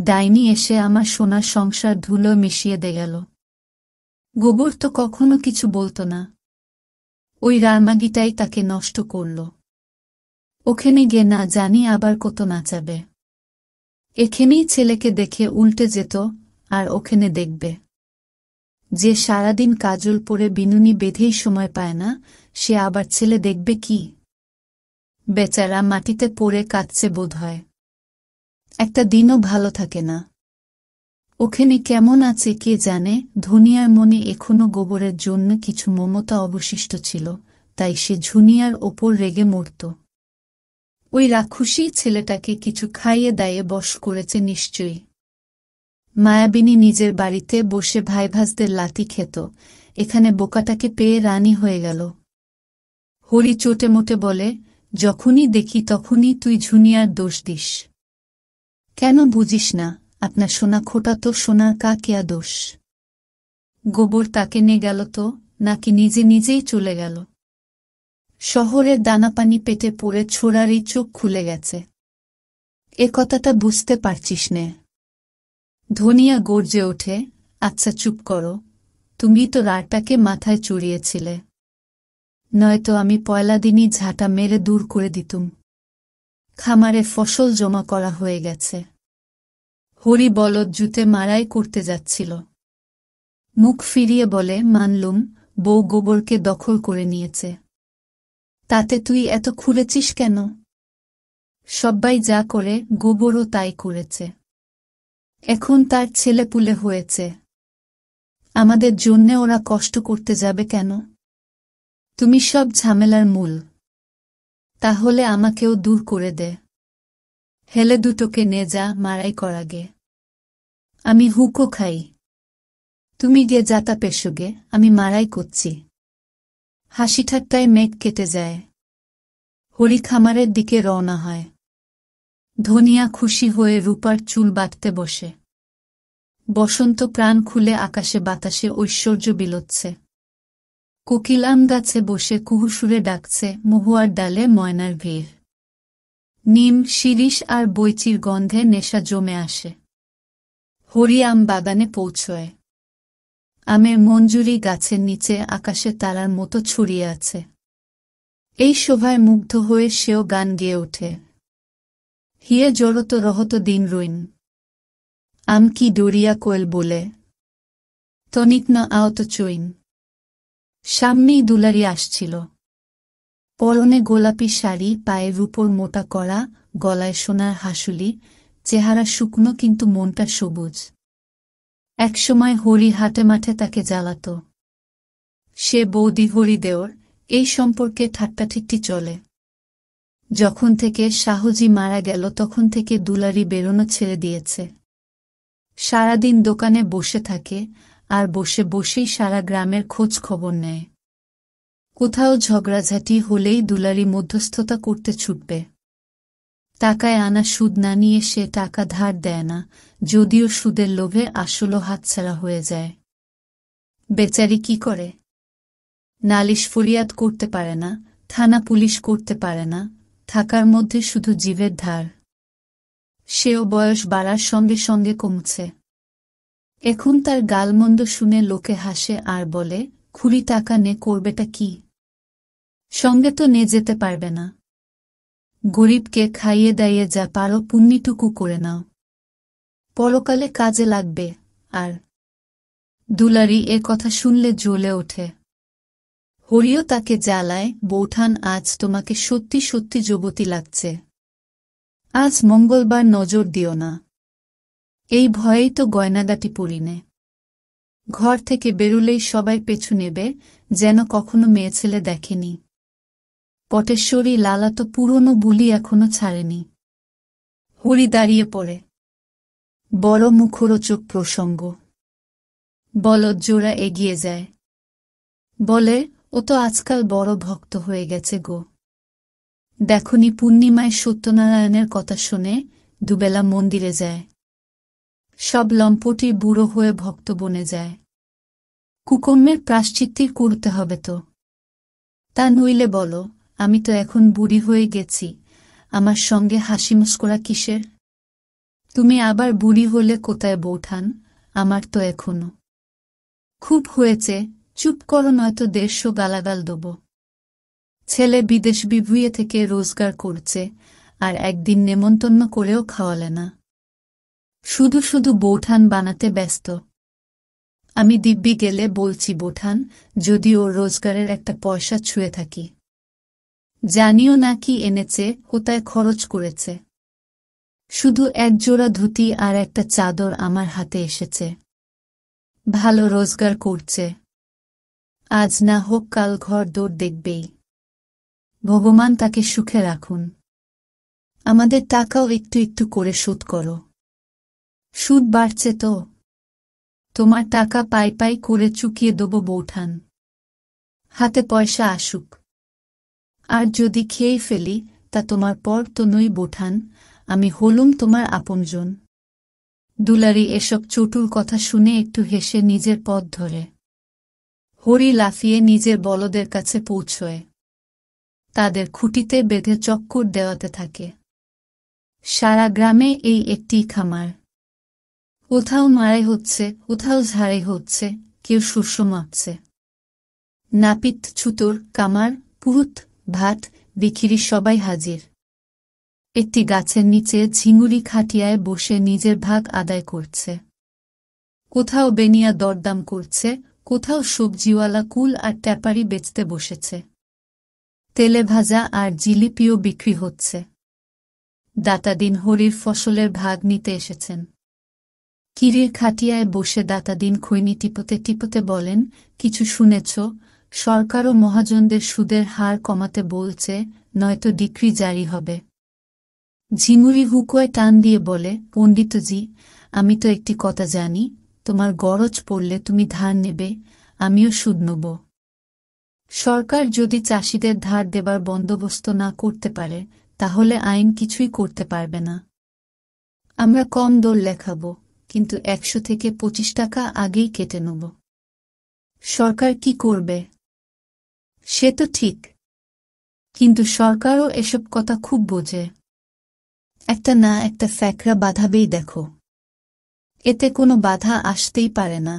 Speaker 1: ডাইনি এসে আমার সোনার সংসার ধুলো মিশিয়ে দে গেল গোবর তো কখনো কিছু বলতো না ওই রামাগিটাই তাকে নষ্ট করল ওখানে গিয়ে না জানি আবার কত নাচাবে এখানেই ছেলেকে দেখে উল্টে যেত আর ওখানে দেখবে যে সারাদিন কাজল পরে বিনুনি বেঁধেই সময় পায় না সে আবার ছেলে দেখবে কি বেচারা মাটিতে পড়ে কাঁদছে বোধ হয় একটা দিনও ভালো থাকে না ওখানে কেমন আছে কে জানে ধুনিয়ার মনে এখনো গোবরের জন্য কিছু মমতা অবশিষ্ট ছিল তাই সে ঝুনিয়ার ওপর রেগে মরত ওই রাক্ষুসী ছেলেটাকে কিছু খাইয়ে দায়ে বশ করেছে নিশ্চয়ই মায়াবিনী নিজের বাড়িতে বসে ভাইভাজদের লাতি খেত এখানে বোকাটাকে পেয়ে রানী হয়ে গেল হরি চোটে মোটে বলে যখনই দেখি তখনই তুই ঝুনিয়ার দোষ দিস কেন বুঝিস না আপনার সোনা খোটা তো সোনা কাকিয়া দোষ গোবর তাকে নিয়ে গেল তো নাকি নিজে নিজেই চলে গেল শহরের দানাপানি পেটে পড়ে ছোড়ারই চোখ খুলে গেছে এ কথাটা বুঝতে পারছিস নে ধনিয়া গর্জে ওঠে আচ্ছা চুপ করো তুমি তো রাগটাকে মাথায় চড়িয়েছিলে নয়তো আমি পয়লা দিনই ঝাঁটা মেরে দূর করে দিতুম খামারে ফসল জমা করা হয়ে গেছে হরি বলদ জুতে মারাই করতে যাচ্ছিল মুখ ফিরিয়ে বলে মানলুম বউ গোবরকে দখল করে নিয়েছে তাতে তুই এত খুলেছিস কেন সব্বাই যা করে গোবরও তাই করেছে এখন তার ছেলে পুলে হয়েছে আমাদের জন্যে ওরা কষ্ট করতে যাবে কেন তুমি সব ঝামেলার মূল তাহলে আমাকেও দূর করে দে হেলে দুটোকে নে যা মারাই করাগে আমি হুকো খাই তুমি গে যাতা পেশোগে আমি মারাই করছি হাসি ঠাট্টায় মেঘ কেটে যায় হরি খামারের দিকে রওনা হয় ধনিয়া খুশি হয়ে রূপার চুল বাটতে বসে বসন্ত প্রাণ খুলে আকাশে বাতাসে ঐশ্বর্য বিলোচ্ছে কোকিলাম গাছে বসে কুহুসুরে ডাকছে মহুয়ার ডালে ময়নার ভিড় নিম শিরিষ আর বৈচির গন্ধে নেশা জমে আসে হরিয়াম বাগানে পৌঁছয় আমের মঞ্জুরি গাছের নিচে আকাশে তারার মতো ছড়িয়ে আছে এই শোভায় মুগ্ধ হয়ে সেও গান গেয়ে ওঠে হিয়ে জড়ত রহত দিন রুইন কি ডরিয়া কোয়েল বলে তনিক না আহত চৈন সামনেই দুলারি আসছিল পরনে গোলাপি শাড়ি পায়ের উপর মোটা করা গলায় সোনার হাসুলি চেহারা শুকনো কিন্তু মনটা সবুজ একসময় হরি হাটে মাঠে তাকে জ্বালাত সে বৌদি হরি দেওর এই সম্পর্কে ঠিকটি চলে যখন থেকে শাহজি মারা গেল তখন থেকে দুলারি বেরোনো ছেড়ে দিয়েছে সারাদিন দোকানে বসে থাকে আর বসে বসেই সারা গ্রামের খোঁজ খবর নেয় কোথাও ঝগড়াঝাটি হলেই দুলারি মধ্যস্থতা করতে ছুটবে টাকায় আনা সুদ না নিয়ে সে টাকা ধার দেয় না যদিও সুদের লোভে আসলও হাতছাড়া হয়ে যায় বেচারি কি করে নালিশ ফরিয়াদ করতে পারে না থানা পুলিশ করতে পারে না থাকার মধ্যে শুধু জীবের ধার সেও বয়স বাড়ার সঙ্গে সঙ্গে কমছে এখন তার গালমন্দ শুনে লোকে হাসে আর বলে খুলি টাকা নে করবেটা কি সঙ্গে তো নে যেতে পারবে না গরিবকে খাইয়ে দাইয়ে যা পারো পুণ্যিটুকু করে নাও পরকালে কাজে লাগবে আর দুলারি এ কথা শুনলে জ্বলে ওঠে হরিও তাকে জ্বালায় বৌঠান আজ তোমাকে সত্যি সত্যি যুবতী লাগছে আজ মঙ্গলবার নজর দিও না এই ভয়েই তো গয়নাগাটি পরিনে ঘর থেকে বেরুলেই সবাই পেছু নেবে যেন কখনো মেয়ে ছেলে দেখেনি পটেশ্বরী লালা তো পুরনো বুলি এখনো ছাড়েনি হরি দাঁড়িয়ে পড়ে বড় মুখরোচক প্রসঙ্গ বলজ্জোড়া এগিয়ে যায় বলে ও তো আজকাল বড় ভক্ত হয়ে গেছে গো দেখনি পূর্ণিমায় সত্যনারায়ণের কথা শুনে দুবেলা মন্দিরে যায় সব লম্পটি বুড়ো হয়ে ভক্ত বনে যায় কুকুমের প্রাশ্চিত্তি করতে হবে তো তা নইলে বলো আমি তো এখন বুড়ি হয়ে গেছি আমার সঙ্গে হাসি মুস্করা কিসের তুমি আবার বুড়ি হলে কোথায় বৌঠান আমার তো এখনো খুব হয়েছে চুপ করো নয়তো দেড়শো গালাগাল দেব ছেলে বিদেশ বিভুয়ে থেকে রোজগার করছে আর একদিন নেমন্তন্ন করেও খাওয়ালে না শুধু শুধু বৌঠান বানাতে ব্যস্ত আমি দিব্যি গেলে বলছি বোঠান যদি ও রোজগারের একটা পয়সা ছুঁয়ে থাকি জানিও না কি এনেছে কোথায় খরচ করেছে শুধু একজোড়া ধুতি আর একটা চাদর আমার হাতে এসেছে ভালো রোজগার করছে আজ না হোক কাল ঘর দৌড় দেখবেই ভগবান তাকে সুখে রাখুন আমাদের টাকাও একটু একটু করে শোধ করো সুদ বাড়ছে তো তোমার টাকা পাই পাই করে চুকিয়ে দেবো বৌঠান হাতে পয়সা আসুক আর যদি খেয়ে ফেলি তা তোমার পর তো নই বোঠান আমি হলুম তোমার আপনজন দুলারি এসব চটুর কথা শুনে একটু হেসে নিজের পথ ধরে হরি লাফিয়ে নিজের বলদের কাছে পৌঁছয় তাদের খুঁটিতে বেঁধে চক্কর দেওয়াতে থাকে সারা গ্রামে এই একটি খামার কোথাও মারাই হচ্ছে কোথাও ঝাড়াই হচ্ছে কেউ শস্য মাপছে নাপিত ছুতর কামার পুরুত ভাত বিখিরি সবাই হাজির একটি গাছের নিচে ঝিঙুরি খাটিয়ায় বসে নিজের ভাগ আদায় করছে কোথাও বেনিয়া দরদাম করছে কোথাও সবজিওয়ালা কুল আর ট্যাপারি বেচতে বসেছে তেলে ভাজা আর জিলিপিও বিক্রি হচ্ছে দাতাদিন হরির ফসলের ভাগ নিতে এসেছেন কিরির খাটিয়ায় বসে দাতাদিন খৈনি টিপতে টিপতে বলেন কিছু শুনেছ সরকারও মহাজনদের সুদের হার কমাতে বলছে নয়তো ডিক্রি জারি হবে ঝিমুরি হুকোয় টান দিয়ে বলে পণ্ডিতজি আমি তো একটি কথা জানি তোমার গরজ পড়লে তুমি ধার নেবে আমিও সুদ নেব সরকার যদি চাষিদের ধার দেবার বন্দোবস্ত না করতে পারে তাহলে আইন কিছুই করতে পারবে না আমরা কম দর লেখাব কিন্তু একশো থেকে পঁচিশ টাকা আগেই কেটে নেব সরকার কি করবে সে তো ঠিক কিন্তু সরকারও এসব কথা খুব বোঝে একটা না একটা ফ্যাকরা বাঁধাবেই দেখো এতে কোনো বাধা আসতেই পারে না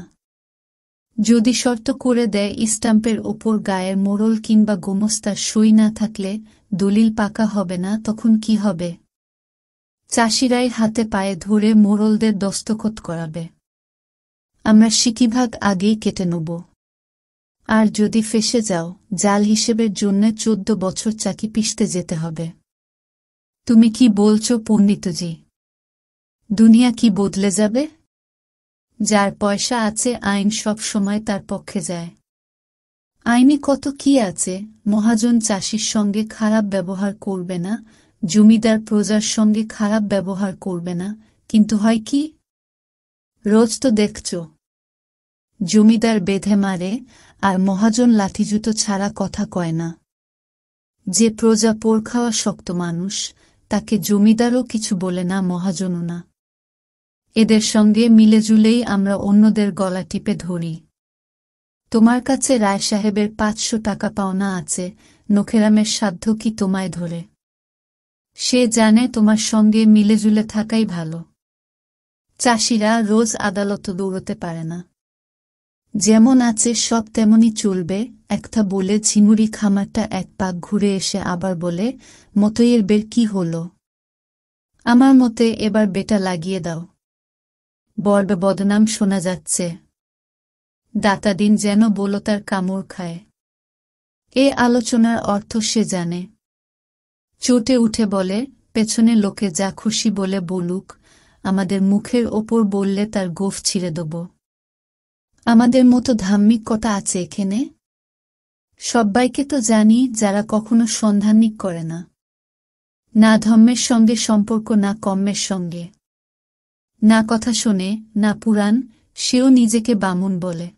Speaker 1: যদি শর্ত করে দেয় স্ট্যাম্পের ওপর গায়ের মোড়ল কিংবা গোমস্তার সই না থাকলে দলিল পাকা হবে না তখন কি হবে চাষিরাই হাতে পায়ে ধরে মোড়লদের দস্তখত করাবে আমরা সিকিভাগ আগেই কেটে নেব আর যদি ফেসে যাও জাল হিসেবের জন্য চোদ্দ বছর চাকি পিষতে যেতে হবে তুমি কি বলছো পণ্ডিতজি দুনিয়া কি বদলে যাবে যার পয়সা আছে আইন সব সময় তার পক্ষে যায় আইনে কত কি আছে মহাজন চাষির সঙ্গে খারাপ ব্যবহার করবে না জমিদার প্রজার সঙ্গে খারাপ ব্যবহার করবে না কিন্তু হয় কি রোজ তো দেখছ জমিদার বেঁধে মারে আর মহাজন লাঠিজুতো ছাড়া কথা কয় না যে প্রজা পোর খাওয়া শক্ত মানুষ তাকে জমিদারও কিছু বলে না মহাজনও না এদের সঙ্গে মিলেজুলেই আমরা অন্যদের গলা টিপে ধরি তোমার কাছে রায় সাহেবের পাঁচশো টাকা পাওনা আছে নখেরামের সাধ্য কি তোমায় ধরে সে জানে তোমার সঙ্গে মিলেজুলে থাকাই ভালো চাষিরা রোজ আদালত দৌড়তে পারে না যেমন আছে সব তেমনই চলবে একটা বলে ঝিমুড়ি খামারটা এক পাক ঘুরে এসে আবার বলে মতইয়ের বের কি হল আমার মতে এবার বেটা লাগিয়ে দাও বর্বে বদনাম শোনা যাচ্ছে দাতা দিন যেন তার কামড় খায় এ আলোচনার অর্থ সে জানে চোটে উঠে বলে পেছনে লোকে যা খুশি বলে বলুক আমাদের মুখের ওপর বললে তার গোফ ছিঁড়ে দেব আমাদের মতো কথা আছে এখানে সব্বাইকে তো জানি যারা কখনো সন্ধানিক করে না না ধর্মের সঙ্গে সম্পর্ক না কম্মের সঙ্গে না কথা শোনে না পুরাণ সেও নিজেকে বামুন বলে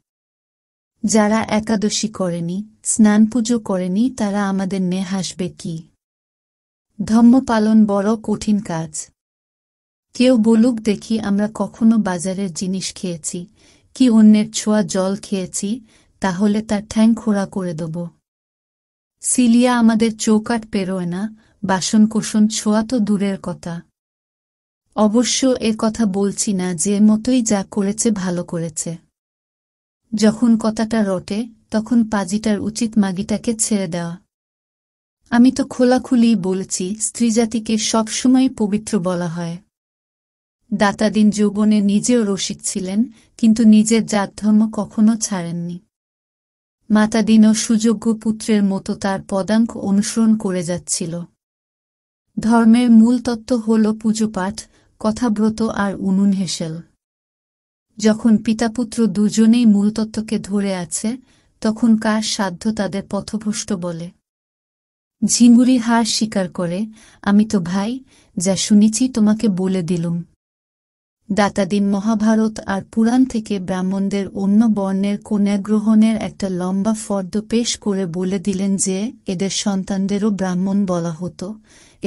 Speaker 1: যারা একাদশী করেনি স্নান পুজো করেনি তারা আমাদের নে হাসবে কি ধর্ম পালন বড় কঠিন কাজ কেউ বলুক দেখি আমরা কখনো বাজারের জিনিস খেয়েছি কি অন্যের ছোঁয়া জল খেয়েছি তাহলে তার ঠ্যাং খোড়া করে দেব সিলিয়া আমাদের চৌকাট পেরোয় না কোষণ ছোঁয়া তো দূরের কথা অবশ্য এ কথা বলছি না যে মতোই যা করেছে ভালো করেছে যখন কথাটা রটে তখন পাজিটার উচিত মাগিটাকে ছেড়ে দেওয়া আমি তো খোলাখুলি বলেছি স্ত্রীজাতিকে সবসময় পবিত্র বলা হয় দাতাদিন যৌবনে নিজেও রসিক ছিলেন কিন্তু নিজের জাত ধর্ম কখনো ছাড়েননি মাতাদিনও সুযোগ্য পুত্রের মতো তার পদাঙ্ক অনুসরণ করে যাচ্ছিল ধর্মের মূল তত্ত্ব হল পুজোপাঠ কথাব্রত আর উনুন হেসেল যখন পিতাপুত্র দুজনেই মূলতত্ত্বকে ধরে আছে তখন কার সাধ্য তাদের পথভ্রষ্ট বলে ঝিঙ্গুরি হার স্বীকার করে আমি তো ভাই যা শুনেছি তোমাকে বলে দিলুম দাতাদিন মহাভারত আর পুরাণ থেকে ব্রাহ্মণদের অন্য বর্ণের কন্যাগ্রহণের একটা লম্বা ফর্দ পেশ করে বলে দিলেন যে এদের সন্তানদেরও ব্রাহ্মণ বলা হতো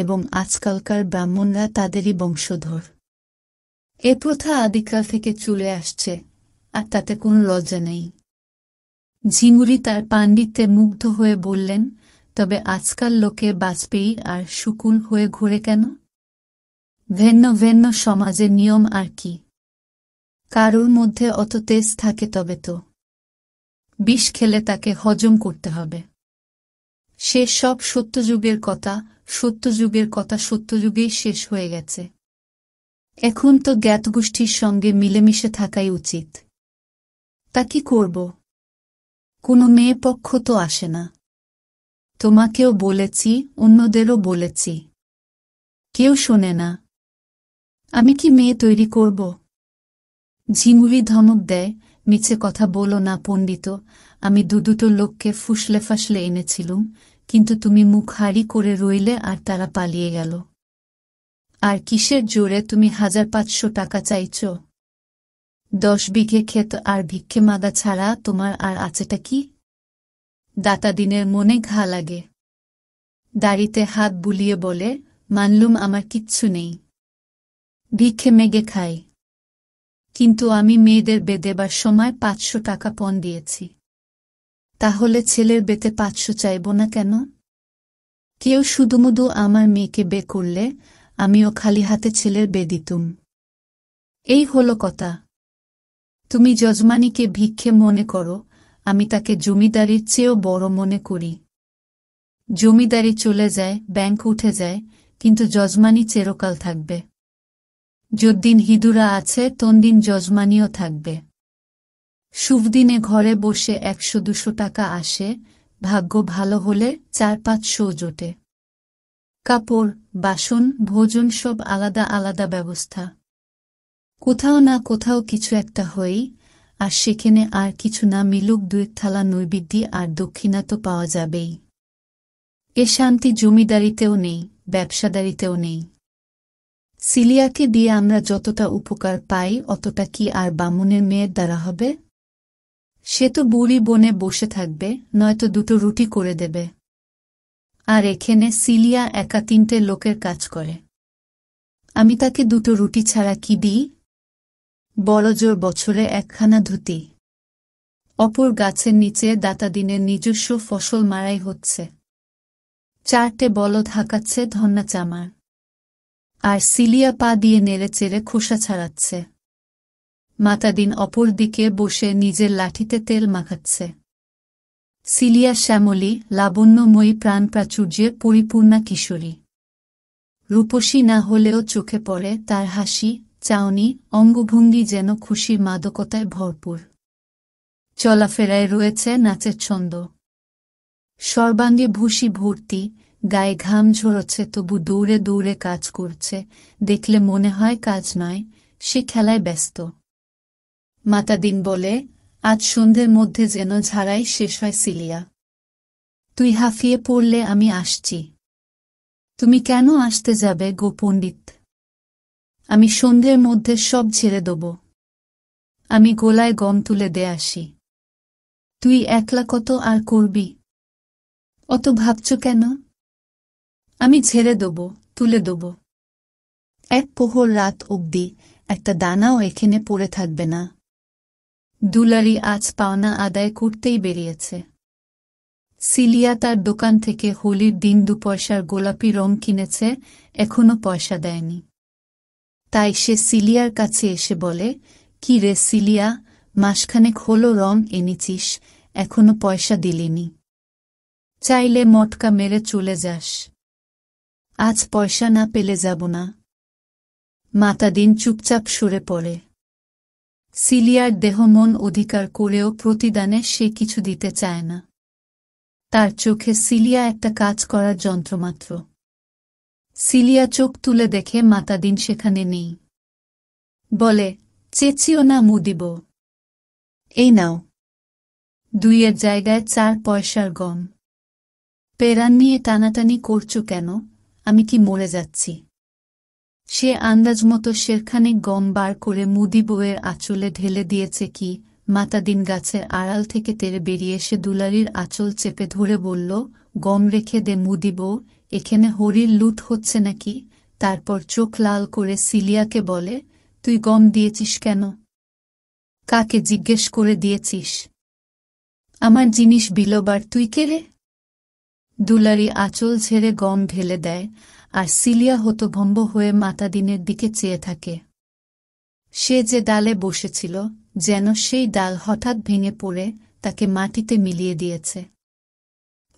Speaker 1: এবং আজকালকার ব্রাহ্মণরা তাদেরই বংশধর এ প্রথা আদিকাল থেকে চলে আসছে আর তাতে কোনো লজ্জা নেই ঝিঙুরি তার পাণ্ডিত্যে মুগ্ধ হয়ে বললেন তবে আজকাল লোকে বাজপেয়ী আর শুকুল হয়ে ঘুরে কেন ভেন্ন ভেন্ন সমাজের নিয়ম আর কি কারোর মধ্যে অত তেজ থাকে তবে তো বিষ খেলে তাকে হজম করতে হবে সে সব সত্যযুগের কথা সত্যযুগের কথা সত্যযুগেই শেষ হয়ে গেছে এখন তো জ্ঞাতগোষ্ঠীর সঙ্গে মিলেমিশে থাকাই উচিত তা কি করব কোনো মেয়ে পক্ষ তো আসে না তোমাকেও বলেছি অন্যদেরও বলেছি কেউ শোনে না আমি কি মেয়ে তৈরি করব ঝিমুড়ি ধমক দেয় মিছে কথা বলো না পণ্ডিত আমি দুদুটো লোককে ফুসলে ফাসলে এনেছিলুম কিন্তু তুমি মুখ হারি করে রইলে আর তারা পালিয়ে গেল আর কিসের জোরে তুমি হাজার পাঁচশো টাকা চাইছ দশ বিঘে ক্ষেত আর ভিক্ষে মাদা ছাড়া তোমার আর আছেটা কি দাতা দিনের মনে ঘা লাগে দাড়িতে হাত বুলিয়ে বলে মানলুম আমার কিচ্ছু নেই ভিক্ষে মেগে খাই কিন্তু আমি মেয়েদের বেদেবার সময় পাঁচশো টাকা পণ দিয়েছি তাহলে ছেলের বেতে পাঁচশো চাইব না কেন কেউ শুধুমুধু আমার মেয়েকে বে করলে আমিও খালি হাতে ছেলের বে দিতুম এই হলো কথা তুমি যজমানিকে ভিক্ষে মনে করো আমি তাকে জমিদারির চেয়েও বড় মনে করি জমিদারি চলে যায় ব্যাংক উঠে যায় কিন্তু যজমানি চেরকাল থাকবে যদ্দিন হিদুরা আছে তন্দিন যজমানিও থাকবে শুভদিনে ঘরে বসে একশো দুশো টাকা আসে ভাগ্য ভালো হলে চার পাঁচশো জোটে কাপড় বাসন ভোজন সব আলাদা আলাদা ব্যবস্থা কোথাও না কোথাও কিছু একটা হয়েই আর সেখানে আর কিছু না মিলুক দুই থালা নৈবিদ্যি আর দক্ষিণা তো পাওয়া যাবেই এ শান্তি জমিদারিতেও নেই ব্যবসাদারিতেও নেই সিলিয়াকে দিয়ে আমরা যতটা উপকার পাই অতটা কি আর বামুনের মেয়ের দ্বারা হবে সে তো বুড়ি বনে বসে থাকবে নয়তো দুটো রুটি করে দেবে আর এখানে সিলিয়া একা তিনটে লোকের কাজ করে আমি তাকে দুটো রুটি ছাড়া কি দিই বড়জোর বছরে একখানা ধুতি অপর গাছের নিচে দাতা দিনের নিজস্ব ফসল মারাই হচ্ছে চারটে বলদ হাঁকাচ্ছে ধন্না চামার আর সিলিয়া পা দিয়ে নেড়ে চেড়ে খোসা ছাড়াচ্ছে মাতাদিন অপর দিকে বসে নিজের লাঠিতে তেল মাখাচ্ছে সিলিয়া শ্যামলী লাবণ্যময়ী প্রাণপ্রাচুর্যে পরিপূর্ণা কিশোরী রূপসী না হলেও চোখে পড়ে তার হাসি চাউনি অঙ্গভঙ্গি যেন খুশির মাদকতায় ভরপুর চলাফেরায় রয়েছে নাচের ছন্দ সর্বাঙ্গে ভূষি ভর্তি গায়ে ঘাম ঝরছে তবু দৌড়ে দৌড়ে কাজ করছে দেখলে মনে হয় কাজ নয় সে খেলায় ব্যস্ত মাতাদিন বলে আজ সন্ধ্যের মধ্যে যেন ঝাড়াই শেষ হয় সিলিয়া তুই হাফিয়ে পড়লে আমি আসছি তুমি কেন আসতে যাবে গো পণ্ডিত আমি সন্ধ্যের মধ্যে সব ছেড়ে দেব আমি গোলায় গম তুলে দে আসি তুই একলা কত আর করবি অত ভাবছ কেন আমি ছেড়ে দেব তুলে দেব এক পোহর রাত অবধি একটা দানাও এখানে পড়ে থাকবে না দুলারি আজ পাওনা আদায় করতেই বেরিয়েছে সিলিয়া তার দোকান থেকে হোলির দিন দু পয়সার গোলাপি রং কিনেছে এখনো পয়সা দেয়নি তাই সে সিলিয়ার কাছে এসে বলে কি রে সিলিয়া মাসখানেক হলো রং এনেছিস এখনো পয়সা দিলিনি চাইলে মটকা মেরে চলে যাস আজ পয়সা না পেলে যাব না মাতা দিন চুপচাপ সরে পড়ে সিলিয়ার দেহ মন অধিকার করেও প্রতিদানে সে কিছু দিতে চায় না তার চোখে সিলিয়া একটা কাজ করার যন্ত্রমাত্র সিলিয়া চোখ তুলে দেখে মাতাদিন সেখানে নেই বলে চেঁচিও না মুদিব এই নাও দুইয়ের জায়গায় চার পয়সার গম পেরান নিয়ে টানাটানি করছো কেন আমি কি মরে যাচ্ছি সে আন্দাজ মতো সেখানে গম বার করে মুদি বউয়ের আঁচলে ঢেলে দিয়েছে কি মাতাদিন গাছের আড়াল থেকে তেরে বেরিয়ে সে দুলারির আঁচল চেপে ধরে বলল গম রেখে দে মুদি বউ এখানে হরির লুট হচ্ছে নাকি তারপর চোখ লাল করে সিলিয়াকে বলে তুই গম দিয়েছিস কেন কাকে জিজ্ঞেস করে দিয়েছিস আমার জিনিস বিলোবার তুই কে রে দুলারি আঁচল ছেড়ে গম ঢেলে দেয় আর সিলিয়া হতভম্ব হয়ে মাতাদিনের দিকে চেয়ে থাকে সে যে ডালে বসেছিল যেন সেই ডাল হঠাৎ ভেঙে পড়ে তাকে মাটিতে মিলিয়ে দিয়েছে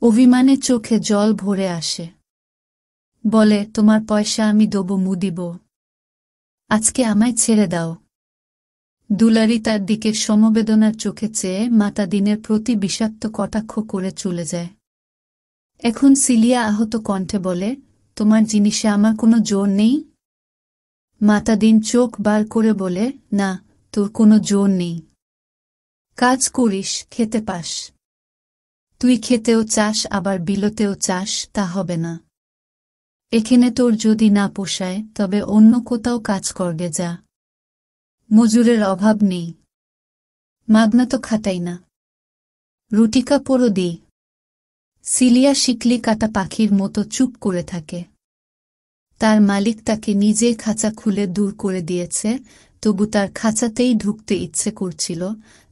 Speaker 1: অভিমানে চোখে জল ভরে আসে বলে তোমার পয়সা আমি দেব মুদিব আজকে আমায় ছেড়ে দাও দুলারি তার দিকে সমবেদনার চোখে চেয়ে মাতা দিনের প্রতি বিষাক্ত কটাক্ষ করে চলে যায় এখন সিলিয়া আহত কণ্ঠে বলে তোমার জিনিসে আমার কোনো জোর নেই মাতা দিন চোখ বার করে বলে না তোর কোনো জোর নেই কাজ করিস খেতে পাস তুই খেতেও চাস আবার বিলতেও চাস তা হবে না এখানে তোর যদি না পোষায় তবে অন্য কোথাও কাজ করবে যা মজুরের অভাব নেই মাগনা তো খাটাই না রুটিকা পরো দিই সিলিয়া শিকলি কাটা পাখির মতো চুপ করে থাকে তার মালিক তাকে নিজে খাঁচা খুলে দূর করে দিয়েছে তবু তার খাঁচাতেই ঢুকতে ইচ্ছে করছিল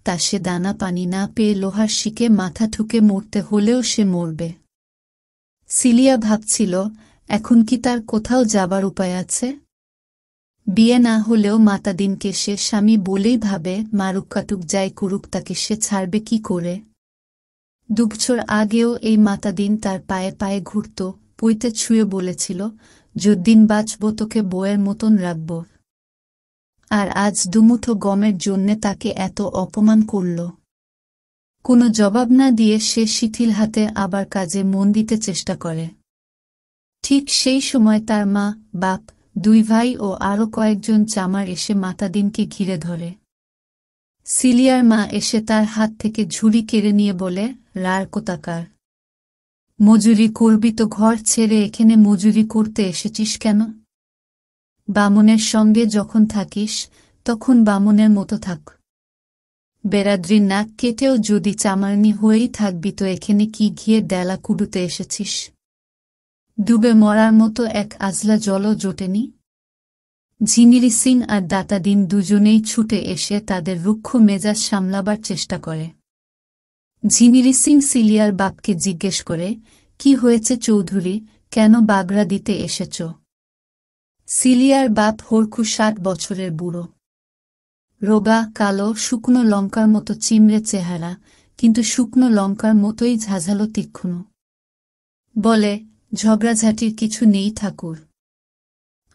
Speaker 1: তা সে দানা পানি না পেয়ে লোহার শিকে মাথা ঠুকে মরতে হলেও সে মরবে সিলিয়া ভাবছিল এখন কি তার কোথাও যাবার উপায় আছে বিয়ে না হলেও মাতাদিনকে সে স্বামী বলেই ভাবে মারুক কাটুক যায় কুরুক তাকে সে ছাড়বে কি করে দুবছর আগেও এই মাতা দিন তার পায়ে পায়ে ঘুরত পুইতে ছুঁয়ে বলেছিল যদ্দিন বাঁচব তোকে বইয়ের মতন রাখব আর আজ দুমুঠো গমের জন্যে তাকে এত অপমান করল কোনো জবাব না দিয়ে সে শিথিল হাতে আবার কাজে মন দিতে চেষ্টা করে ঠিক সেই সময় তার মা বাপ দুই ভাই ও আরও কয়েকজন চামার এসে মাতাদিনকে ঘিরে ধরে সিলিয়ার মা এসে তার হাত থেকে ঝুড়ি কেড়ে নিয়ে বলে রার কোতাকার মজুরি করবি তো ঘর ছেড়ে এখানে মজুরি করতে এসেছিস কেন বামনের সঙ্গে যখন থাকিস তখন বামনের মতো থাক বেরাদ্রির নাক কেটেও যদি চামারনি হয়েই থাকবি তো এখানে কি ঘিয়ে ডেলা কুডুতে এসেছিস ডুবে মরার মতো এক আজলা জলও জোটেনি ঝিঙিরি সিং আর দাতাদিন দুজনেই ছুটে এসে তাদের রুক্ষ মেজাজ সামলাবার চেষ্টা করে ঝিঙিরি সিং সিলিয়ার বাপকে জিজ্ঞেস করে কি হয়েছে চৌধুরী কেন বাগড়া দিতে এসেছ সিলিয়ার বাপ হরখু ষাট বছরের বুড়ো রোগা কালো শুকনো লঙ্কার মতো চিমড়ে চেহারা কিন্তু শুকনো লঙ্কার মতোই ঝাঝালো তীক্ষ্ণ বলে ঝগড়াঝাটির কিছু নেই ঠাকুর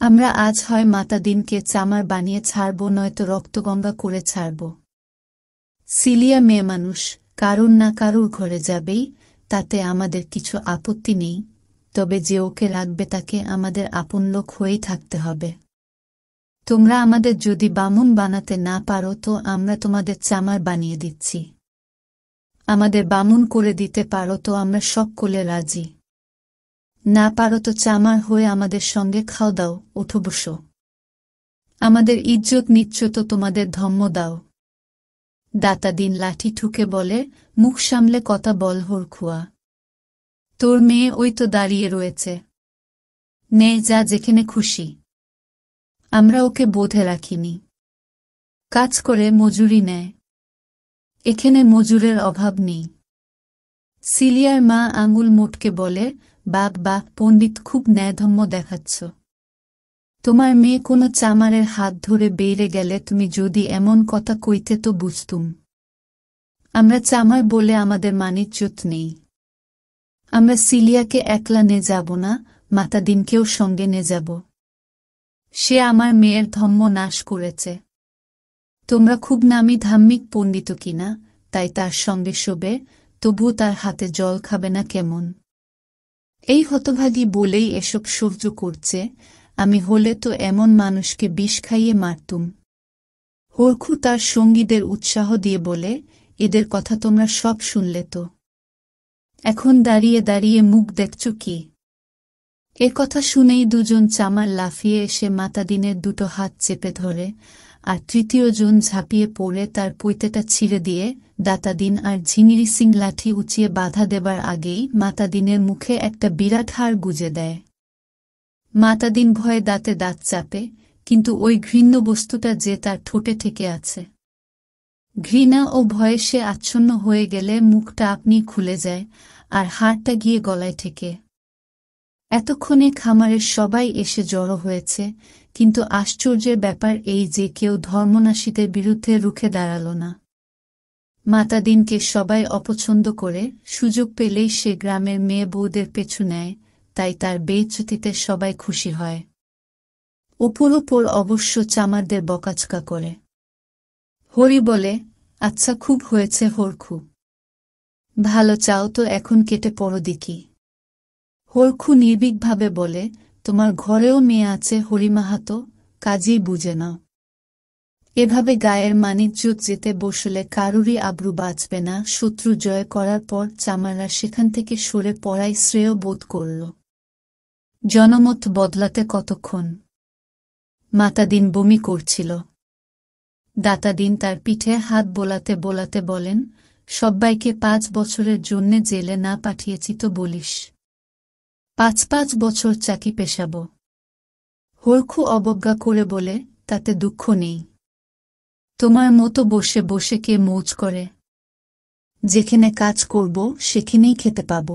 Speaker 1: আমরা আজ হয় মাতা দিনকে চামার বানিয়ে ছাড়ব নয়তো রক্তগঙ্গা করে ছাড়ব সিলিয়া মেয়ে মানুষ কারুর না কারুর ঘরে যাবেই তাতে আমাদের কিছু আপত্তি নেই তবে যে ওকে রাখবে তাকে আমাদের আপন লোক হয়েই থাকতে হবে তোমরা আমাদের যদি বামুন বানাতে না পারো তো আমরা তোমাদের চামার বানিয়ে দিচ্ছি আমাদের বামুন করে দিতে পারো তো আমরা সকলে রাজি না পারো তো চামার হয়ে আমাদের সঙ্গে খাও দাও ওঠো বসো আমাদের ইজ্জত নিচ্ছ তো তোমাদের ধম্ম দাও দাতা দিন লাঠি ঠুকে বলে মুখ সামলে কথা বল হরখুয়া তোর মেয়ে ওই তো দাঁড়িয়ে রয়েছে নে যা যেখানে খুশি আমরা ওকে বোধে রাখিনি কাজ করে মজুরি নেয় এখানে মজুরের অভাব নেই সিলিয়ার মা আঙুল মোটকে বলে বাগ বা পণ্ডিত খুব ন্যায়ধম্য দেখাচ্ছ তোমার মেয়ে কোনো চামারের হাত ধরে বেড়ে গেলে তুমি যদি এমন কথা কইতে তো বুঝতুম আমরা চামার বলে আমাদের মানিজ্যত নেই আমরা সিলিয়াকে একলা নে যাব না মাতা দিনকেও সঙ্গে নে যাব সে আমার মেয়ের ধম্ম নাশ করেছে তোমরা খুব নামি ধাম্মিক পণ্ডিত কিনা তাই তার সঙ্গে শোবে তবুও তার হাতে জল খাবে না কেমন এই হতভাগী বলেই এসব সহ্য করছে আমি হলে তো এমন মানুষকে বিষ খাইয়ে মারতুম হরখু তার সঙ্গীদের উৎসাহ দিয়ে বলে এদের কথা তোমরা সব শুনলে তো এখন দাঁড়িয়ে দাঁড়িয়ে মুখ দেখছ কি এ কথা শুনেই দুজন চামার লাফিয়ে এসে মাতাদিনের দুটো হাত চেপে ধরে আর জন ঝাঁপিয়ে পড়ে তার পৈতেটা ছিঁড়ে দিয়ে দাতাদিন আর ঝিঙিরি সিং লাঠি উঁচিয়ে বাধা দেবার আগেই মাতাদিনের মুখে একটা বিরাট হার গুজে দেয় মাতাদিন ভয়ে দাঁতে দাঁত চাপে কিন্তু ওই ঘৃণ্য বস্তুটা যে তার ঠোঁটে থেকে আছে ঘৃণা ও ভয়ে সে আচ্ছন্ন হয়ে গেলে মুখটা আপনি খুলে যায় আর হাড়টা গিয়ে গলায় থেকে এতক্ষণে খামারের সবাই এসে জড়ো হয়েছে কিন্তু আশ্চর্যের ব্যাপার এই যে কেউ ধর্মনাশীদের বিরুদ্ধে রুখে দাঁড়াল না মাতাদিনকে সবাই অপছন্দ করে সুযোগ পেলেই সে গ্রামের মেয়ে বউদের পেছু নেয় তাই তার বেচ্যুতিতে সবাই খুশি হয় ওপর ওপর অবশ্য চামারদের বকাচকা করে হরি বলে আচ্ছা খুব হয়েছে হরখু ভালো চাও তো এখন কেটে পড়ো দিকি হরখু নির্বিকভাবে বলে তোমার ঘরেও মেয়ে আছে হরিমাহাতো কাজেই বুঝে নাও এভাবে গায়ের মানিকজুত যেতে বসলে কারুরই আব্রু বাঁচবে না শত্রু জয় করার পর চামাররা সেখান থেকে সরে পড়াই শ্রেয় বোধ করল জনমত বদলাতে কতক্ষণ মাতাদিন বমি করছিল দাতাদিন তার পিঠে হাত বোলাতে বোলাতে বলেন সব্বাইকে পাঁচ বছরের জন্যে জেলে না পাঠিয়েছি তো বলিস পাঁচ পাঁচ বছর চাকি পেশাব হরখু অবজ্ঞা করে বলে তাতে দুঃখ নেই তোমার মতো বসে বসে কে মৌজ করে যেখানে কাজ করব সেখানেই খেতে পাব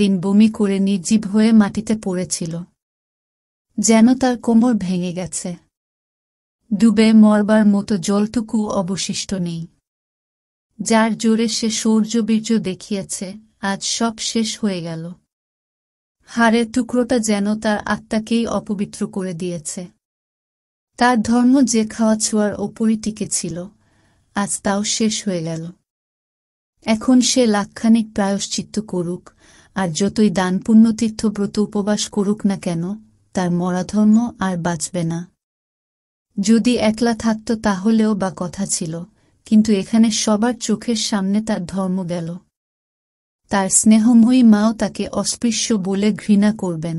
Speaker 1: দিন বমি করে নির্জীব হয়ে মাটিতে পড়েছিল যেন তার কোমর ভেঙে গেছে ডুবে মরবার মতো জলটুকু অবশিষ্ট নেই যার জোরে সে সৌর্যবীর্য দেখিয়েছে আজ সব শেষ হয়ে গেল হাড়ের টুকরোটা যেন তার আত্মাকেই অপবিত্র করে দিয়েছে তার ধর্ম যে খাওয়া ছোঁয়ার ওপরই টিকে ছিল আজ তাও শেষ হয়ে গেল এখন সে লাক্ষানিক প্রায়শ্চিত্ত করুক আর যতই দান ব্রত উপবাস করুক না কেন তার মরাধর্ম আর বাঁচবে না যদি একলা থাকত তাহলেও বা কথা ছিল কিন্তু এখানে সবার চোখের সামনে তার ধর্ম গেল তার স্নেহময়ী মাও তাকে অস্পৃশ্য বলে ঘৃণা করবেন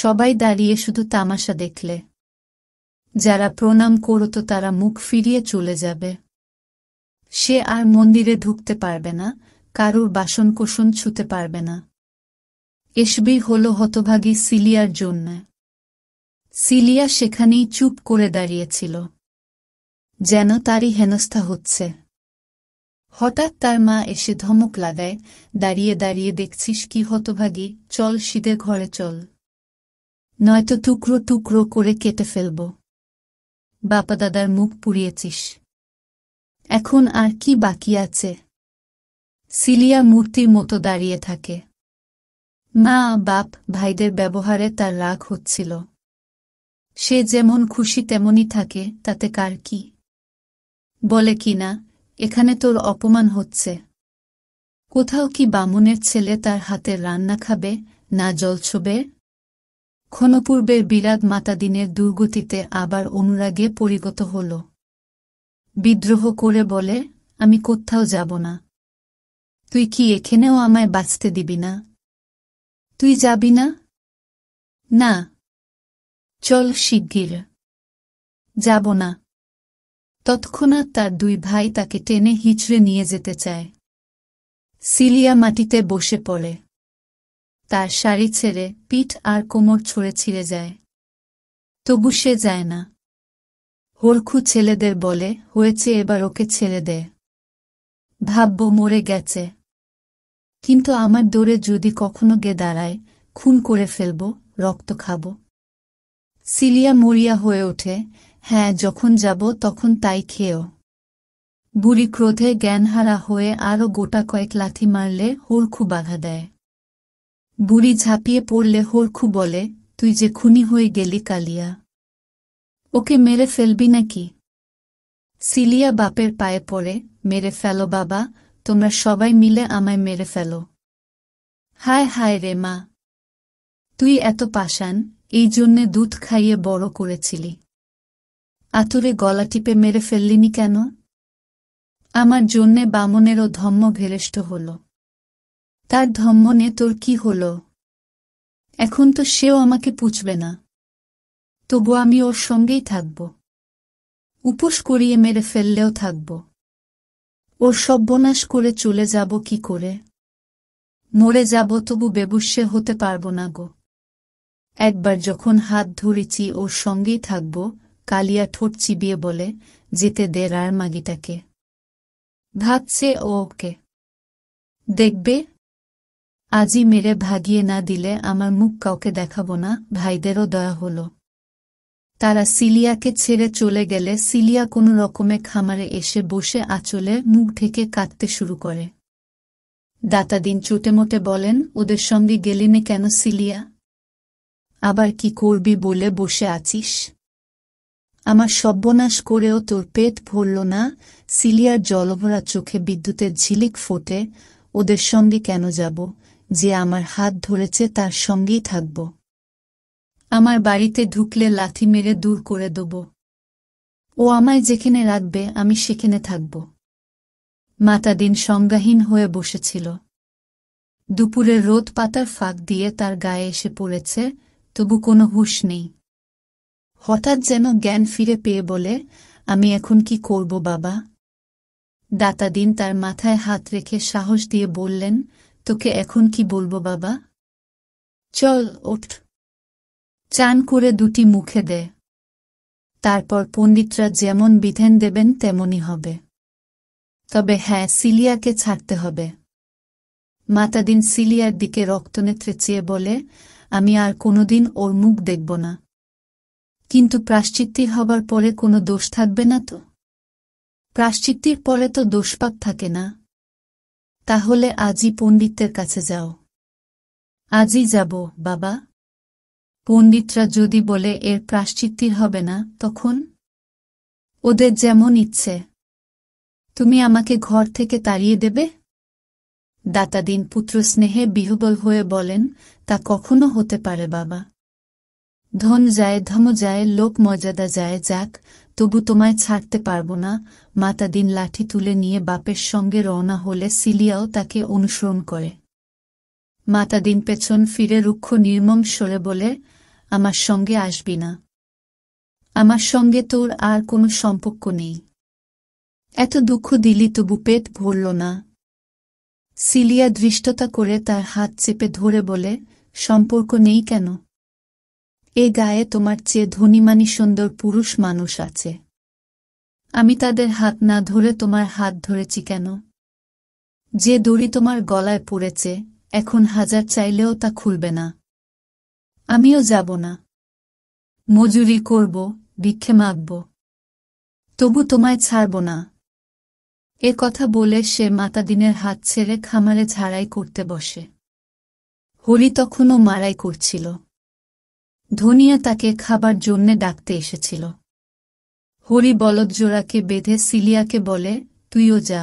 Speaker 1: সবাই দাঁড়িয়ে শুধু তামাশা দেখলে যারা প্রণাম করত তারা মুখ ফিরিয়ে চলে যাবে সে আর মন্দিরে ঢুকতে পারবে না কারুর বাসনকোষণ ছুতে পারবে না এসবি হল হতভাগী সিলিয়ার জন্য সিলিয়া সেখানেই চুপ করে দাঁড়িয়েছিল যেন তারই হেনস্থা হচ্ছে হঠাৎ তার মা এসে ধমক লাগায় দাঁড়িয়ে দাঁড়িয়ে দেখছিস কি হতভাগী চল সিদে ঘরে চল নয়তো টুকরো টুকরো করে কেটে ফেলব বাপাদাদার মুখ পুড়িয়েছিস এখন আর কি বাকি আছে সিলিয়া মূর্তির মতো দাঁড়িয়ে থাকে মা বাপ ভাইদের ব্যবহারে তার রাগ হচ্ছিল সে যেমন খুশি তেমনই থাকে তাতে কার কি বলে কিনা এখানে তোর অপমান হচ্ছে কোথাও কি বামুনের ছেলে তার হাতে রান্না খাবে না জল ছবে ক্ষণপূর্বের বিরাট মাতাদিনের দুর্গতিতে আবার অনুরাগে পরিগত হল বিদ্রোহ করে বলে আমি কোথাও যাব না তুই কি এখানেও আমায় বাঁচতে দিবি না তুই যাবি না না চল শিগগির যাব না তৎক্ষণাৎ তার দুই ভাই তাকে টেনে হিঁচড়ে নিয়ে যেতে চায় সিলিয়া মাটিতে বসে পড়ে তার শাড়ি ছেড়ে পিঠ আর কোমর ছুঁড়ে ছিঁড়ে যায় তবু সে যায় না হরখু ছেলেদের বলে হয়েছে এবার ওকে ছেড়ে দে ভাব্য মরে গেছে কিন্তু আমার দৌড়ে যদি কখনো গে দাঁড়ায় খুন করে ফেলব রক্ত খাব সিলিয়া মরিয়া হয়ে ওঠে হ্যাঁ যখন যাব তখন তাই খেয়েও বুড়ি ক্রোধে জ্ঞানহারা হয়ে আরও গোটা কয়েক লাথি মারলে হোরখু বাধা দেয় বুড়ি ঝাঁপিয়ে পড়লে হোরখু বলে তুই যে খুনি হয়ে গেলি কালিয়া ওকে মেরে ফেলবি নাকি সিলিয়া বাপের পায়ে পড়ে মেরে ফেলো বাবা তোমরা সবাই মিলে আমায় মেরে ফেলো হায় হায় রে মা তুই এত পাশান এই জন্যে দুধ খাইয়ে বড় করেছিলি আতুরে গলা টিপে মেরে ফেললিনি কেন আমার জন্যে বামনেরও ধম্ম ভেরেষ্ট হল তার ধম্ম নিয়ে তোর কি হল এখন তো সেও আমাকে পুছবে না তবু আমি ওর সঙ্গেই থাকব উপোস করিয়ে মেরে ফেললেও থাকব ওর সব্যনাশ করে চলে যাব কি করে মরে যাব তবু বেবুস্যে হতে পারব না গো একবার যখন হাত ধরেছি ওর সঙ্গেই থাকব কালিয়া ঠোঁট চিবিয়ে বলে যেতে দে রায় মাগিটাকে ভাবছে ওকে দেখবে আজি মেরে ভাগিয়ে না দিলে আমার মুখ কাউকে দেখাবো না ভাইদেরও দয়া হল তারা সিলিয়াকে ছেড়ে চলে গেলে সিলিয়া কোনো রকমে খামারে এসে বসে আঁচলে মুখ ঢেকে কাঁদতে শুরু করে দাতা দিন চুটেমোটে বলেন ওদের সঙ্গে গেলিনে কেন সিলিয়া আবার কি করবি বলে বসে আছিস আমার সব্যনাশ করেও তোর পেট ভরল না সিলিয়ার জলভরা চোখে বিদ্যুতের ঝিলিক ফোটে ওদের সঙ্গে কেন যাব যে আমার হাত ধরেছে তার সঙ্গেই থাকব আমার বাড়িতে ঢুকলে লাথি মেরে দূর করে দেব ও আমায় যেখানে রাখবে আমি সেখানে থাকব দিন সংজ্ঞাহীন হয়ে বসেছিল দুপুরে রোদ পাতার ফাঁক দিয়ে তার গায়ে এসে পড়েছে তবু কোনো হুশ নেই হঠাৎ যেন জ্ঞান ফিরে পেয়ে বলে আমি এখন কি করব বাবা দাতা দিন তার মাথায় হাত রেখে সাহস দিয়ে বললেন তোকে এখন কি বলবো বাবা চল ওঠ চান করে দুটি মুখে দে তারপর পণ্ডিতরা যেমন বিধান দেবেন তেমনই হবে তবে হ্যাঁ সিলিয়াকে ছাড়তে হবে মাতাদিন সিলিয়ার দিকে রক্তনেত্রে চেয়ে বলে আমি আর কোনোদিন ওর মুখ দেখব না কিন্তু প্রাশ্চিত্তি হবার পরে কোনো দোষ থাকবে না তো প্রাশ্চিত্তির পরে তো দোষপাপ থাকে না তাহলে আজই পণ্ডিতের কাছে যাও আজই যাব বাবা পণ্ডিতরা যদি বলে এর প্রাশ্চিত্তির হবে না তখন ওদের যেমন ইচ্ছে তুমি আমাকে ঘর থেকে তাড়িয়ে দেবে দাতাদিন পুত্র স্নেহে বিহবল হয়ে বলেন তা কখনো হতে পারে বাবা ধন যায় ধম যায় লোক মর্যাদা যায় যাক তবু তোমায় ছাড়তে পারব না মাতা দিন লাঠি তুলে নিয়ে বাপের সঙ্গে রওনা হলে সিলিয়াও তাকে অনুসরণ করে মাতা দিন পেছন ফিরে রুক্ষ নির্মম সরে বলে আমার সঙ্গে আসবি না আমার সঙ্গে তোর আর কোনো সম্পর্ক নেই এত দুঃখ দিলি তবু পেট ভরল না সিলিয়া দৃষ্টতা করে তার হাত চেপে ধরে বলে সম্পর্ক নেই কেন এ গায়ে তোমার চেয়ে ধনীমানি সুন্দর পুরুষ মানুষ আছে আমি তাদের হাত না ধরে তোমার হাত ধরেছি কেন যে দড়ি তোমার গলায় পড়েছে এখন হাজার চাইলেও তা খুলবে না আমিও যাব না মজুরি করব ভিক্ষে মাগব তবু তোমায় ছাড়ব না এ কথা বলে সে মাতাদিনের হাত ছেড়ে খামারে ঝাড়াই করতে বসে হরি তখনও মারাই করছিল ধনিয়া তাকে খাবার জন্যে ডাকতে এসেছিল হরি বলদজোড়াকে বেঁধে সিলিয়াকে বলে তুইও যা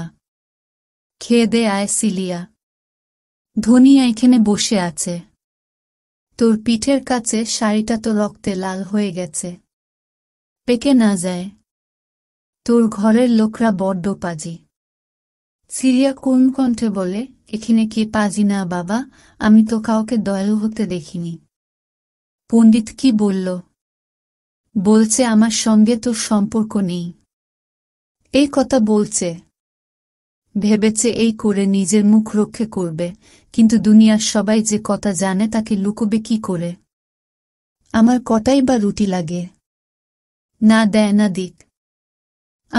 Speaker 1: খেয়ে দে আয় সিলিয়া ধনিয়া এখানে বসে আছে তোর পিঠের কাছে শাড়িটা তো রক্তে লাল হয়ে গেছে পেকে না যায় তোর ঘরের লোকরা বড্ড পাজি সিরিয়া কোন কণ্ঠে বলে এখানে কে পাজি না বাবা আমি তো কাউকে দয়ালু হতে দেখিনি পণ্ডিত কি বলল বলছে আমার সঙ্গে তো সম্পর্ক নেই এই কথা বলছে ভেবেছে এই করে নিজের মুখ রক্ষে করবে কিন্তু দুনিয়ার সবাই যে কথা জানে তাকে লুকোবে কি করে আমার কটাই বা রুটি লাগে না দেয় না দিক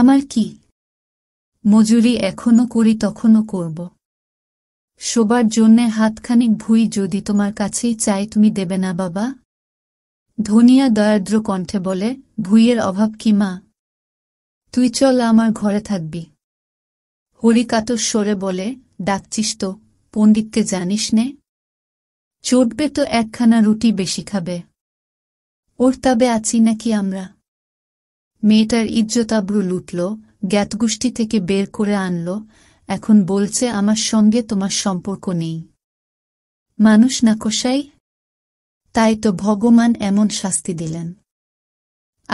Speaker 1: আমার কি মজুরি এখনো করি তখনও করব শোবার জন্যে হাতখানিক ভুই যদি তোমার কাছেই চাই তুমি দেবে না বাবা ধনিয়া দয়াদ্র কণ্ঠে বলে ভুইয়ের অভাব কি মা তুই চল আমার ঘরে থাকবি হরিকাতর সরে বলে ডাকছিস তো পণ্ডিতকে জানিস নে চটবে তো একখানা রুটি বেশি খাবে ওর তাবে আছি নাকি আমরা মেয়েটার ইজ্জতাব্রু লুটল জ্ঞাতগোষ্ঠী থেকে বের করে আনল এখন বলছে আমার সঙ্গে তোমার সম্পর্ক নেই মানুষ না কষাই তাই তো ভগবান এমন শাস্তি দিলেন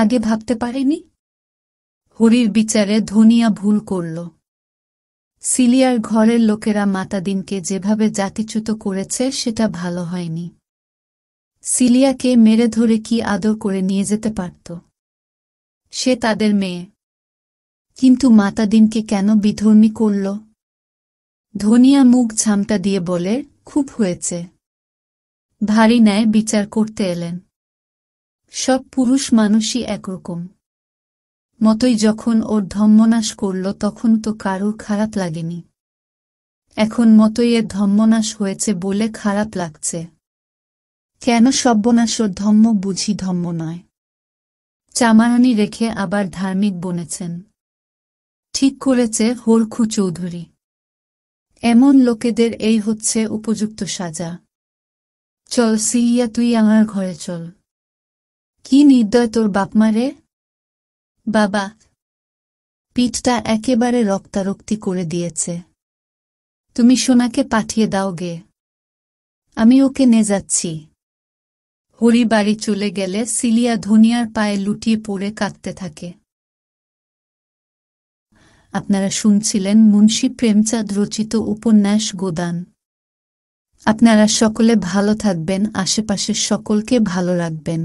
Speaker 1: আগে ভাবতে পারেনি হরির বিচারে ধনিয়া ভুল করল সিলিয়ার ঘরের লোকেরা মাতাদিনকে যেভাবে জাতিচ্যুত করেছে সেটা ভালো হয়নি সিলিয়াকে মেরে ধরে কি আদর করে নিয়ে যেতে পারত সে তাদের মেয়ে কিন্তু মাতাদিনকে কেন বিধর্মী করল ধনিয়া মুখ ঝামটা দিয়ে বলে খুব হয়েছে ভারী ন্যায় বিচার করতে এলেন সব পুরুষ মানুষই একরকম মতই যখন ওর ধম্মনাশ করল তখন তো কারোর খারাপ লাগেনি এখন মতই এর ধম্মনাশ হয়েছে বলে খারাপ লাগছে কেন সব্যনাশ ও ধম্ম বুঝি ধম্ম নয় চামারানি রেখে আবার ধার্মিক বনেছেন ঠিক করেছে হরখু চৌধুরী এমন লোকেদের এই হচ্ছে উপযুক্ত সাজা চল সিরিয়া তুই আমার ঘরে চল কি নির্দয় তোর মারে বাবা পিঠটা একেবারে রক্তারক্তি করে দিয়েছে তুমি সোনাকে পাঠিয়ে দাও গে আমি ওকে নে যাচ্ছি হরি বাড়ি চলে গেলে সিলিয়া ধনিয়ার পায়ে লুটিয়ে পড়ে কাঁদতে থাকে আপনারা শুনছিলেন মুন্সী প্রেমচাঁদ রচিত উপন্যাস গোদান আপনারা সকলে ভালো থাকবেন আশেপাশের সকলকে ভালো রাখবেন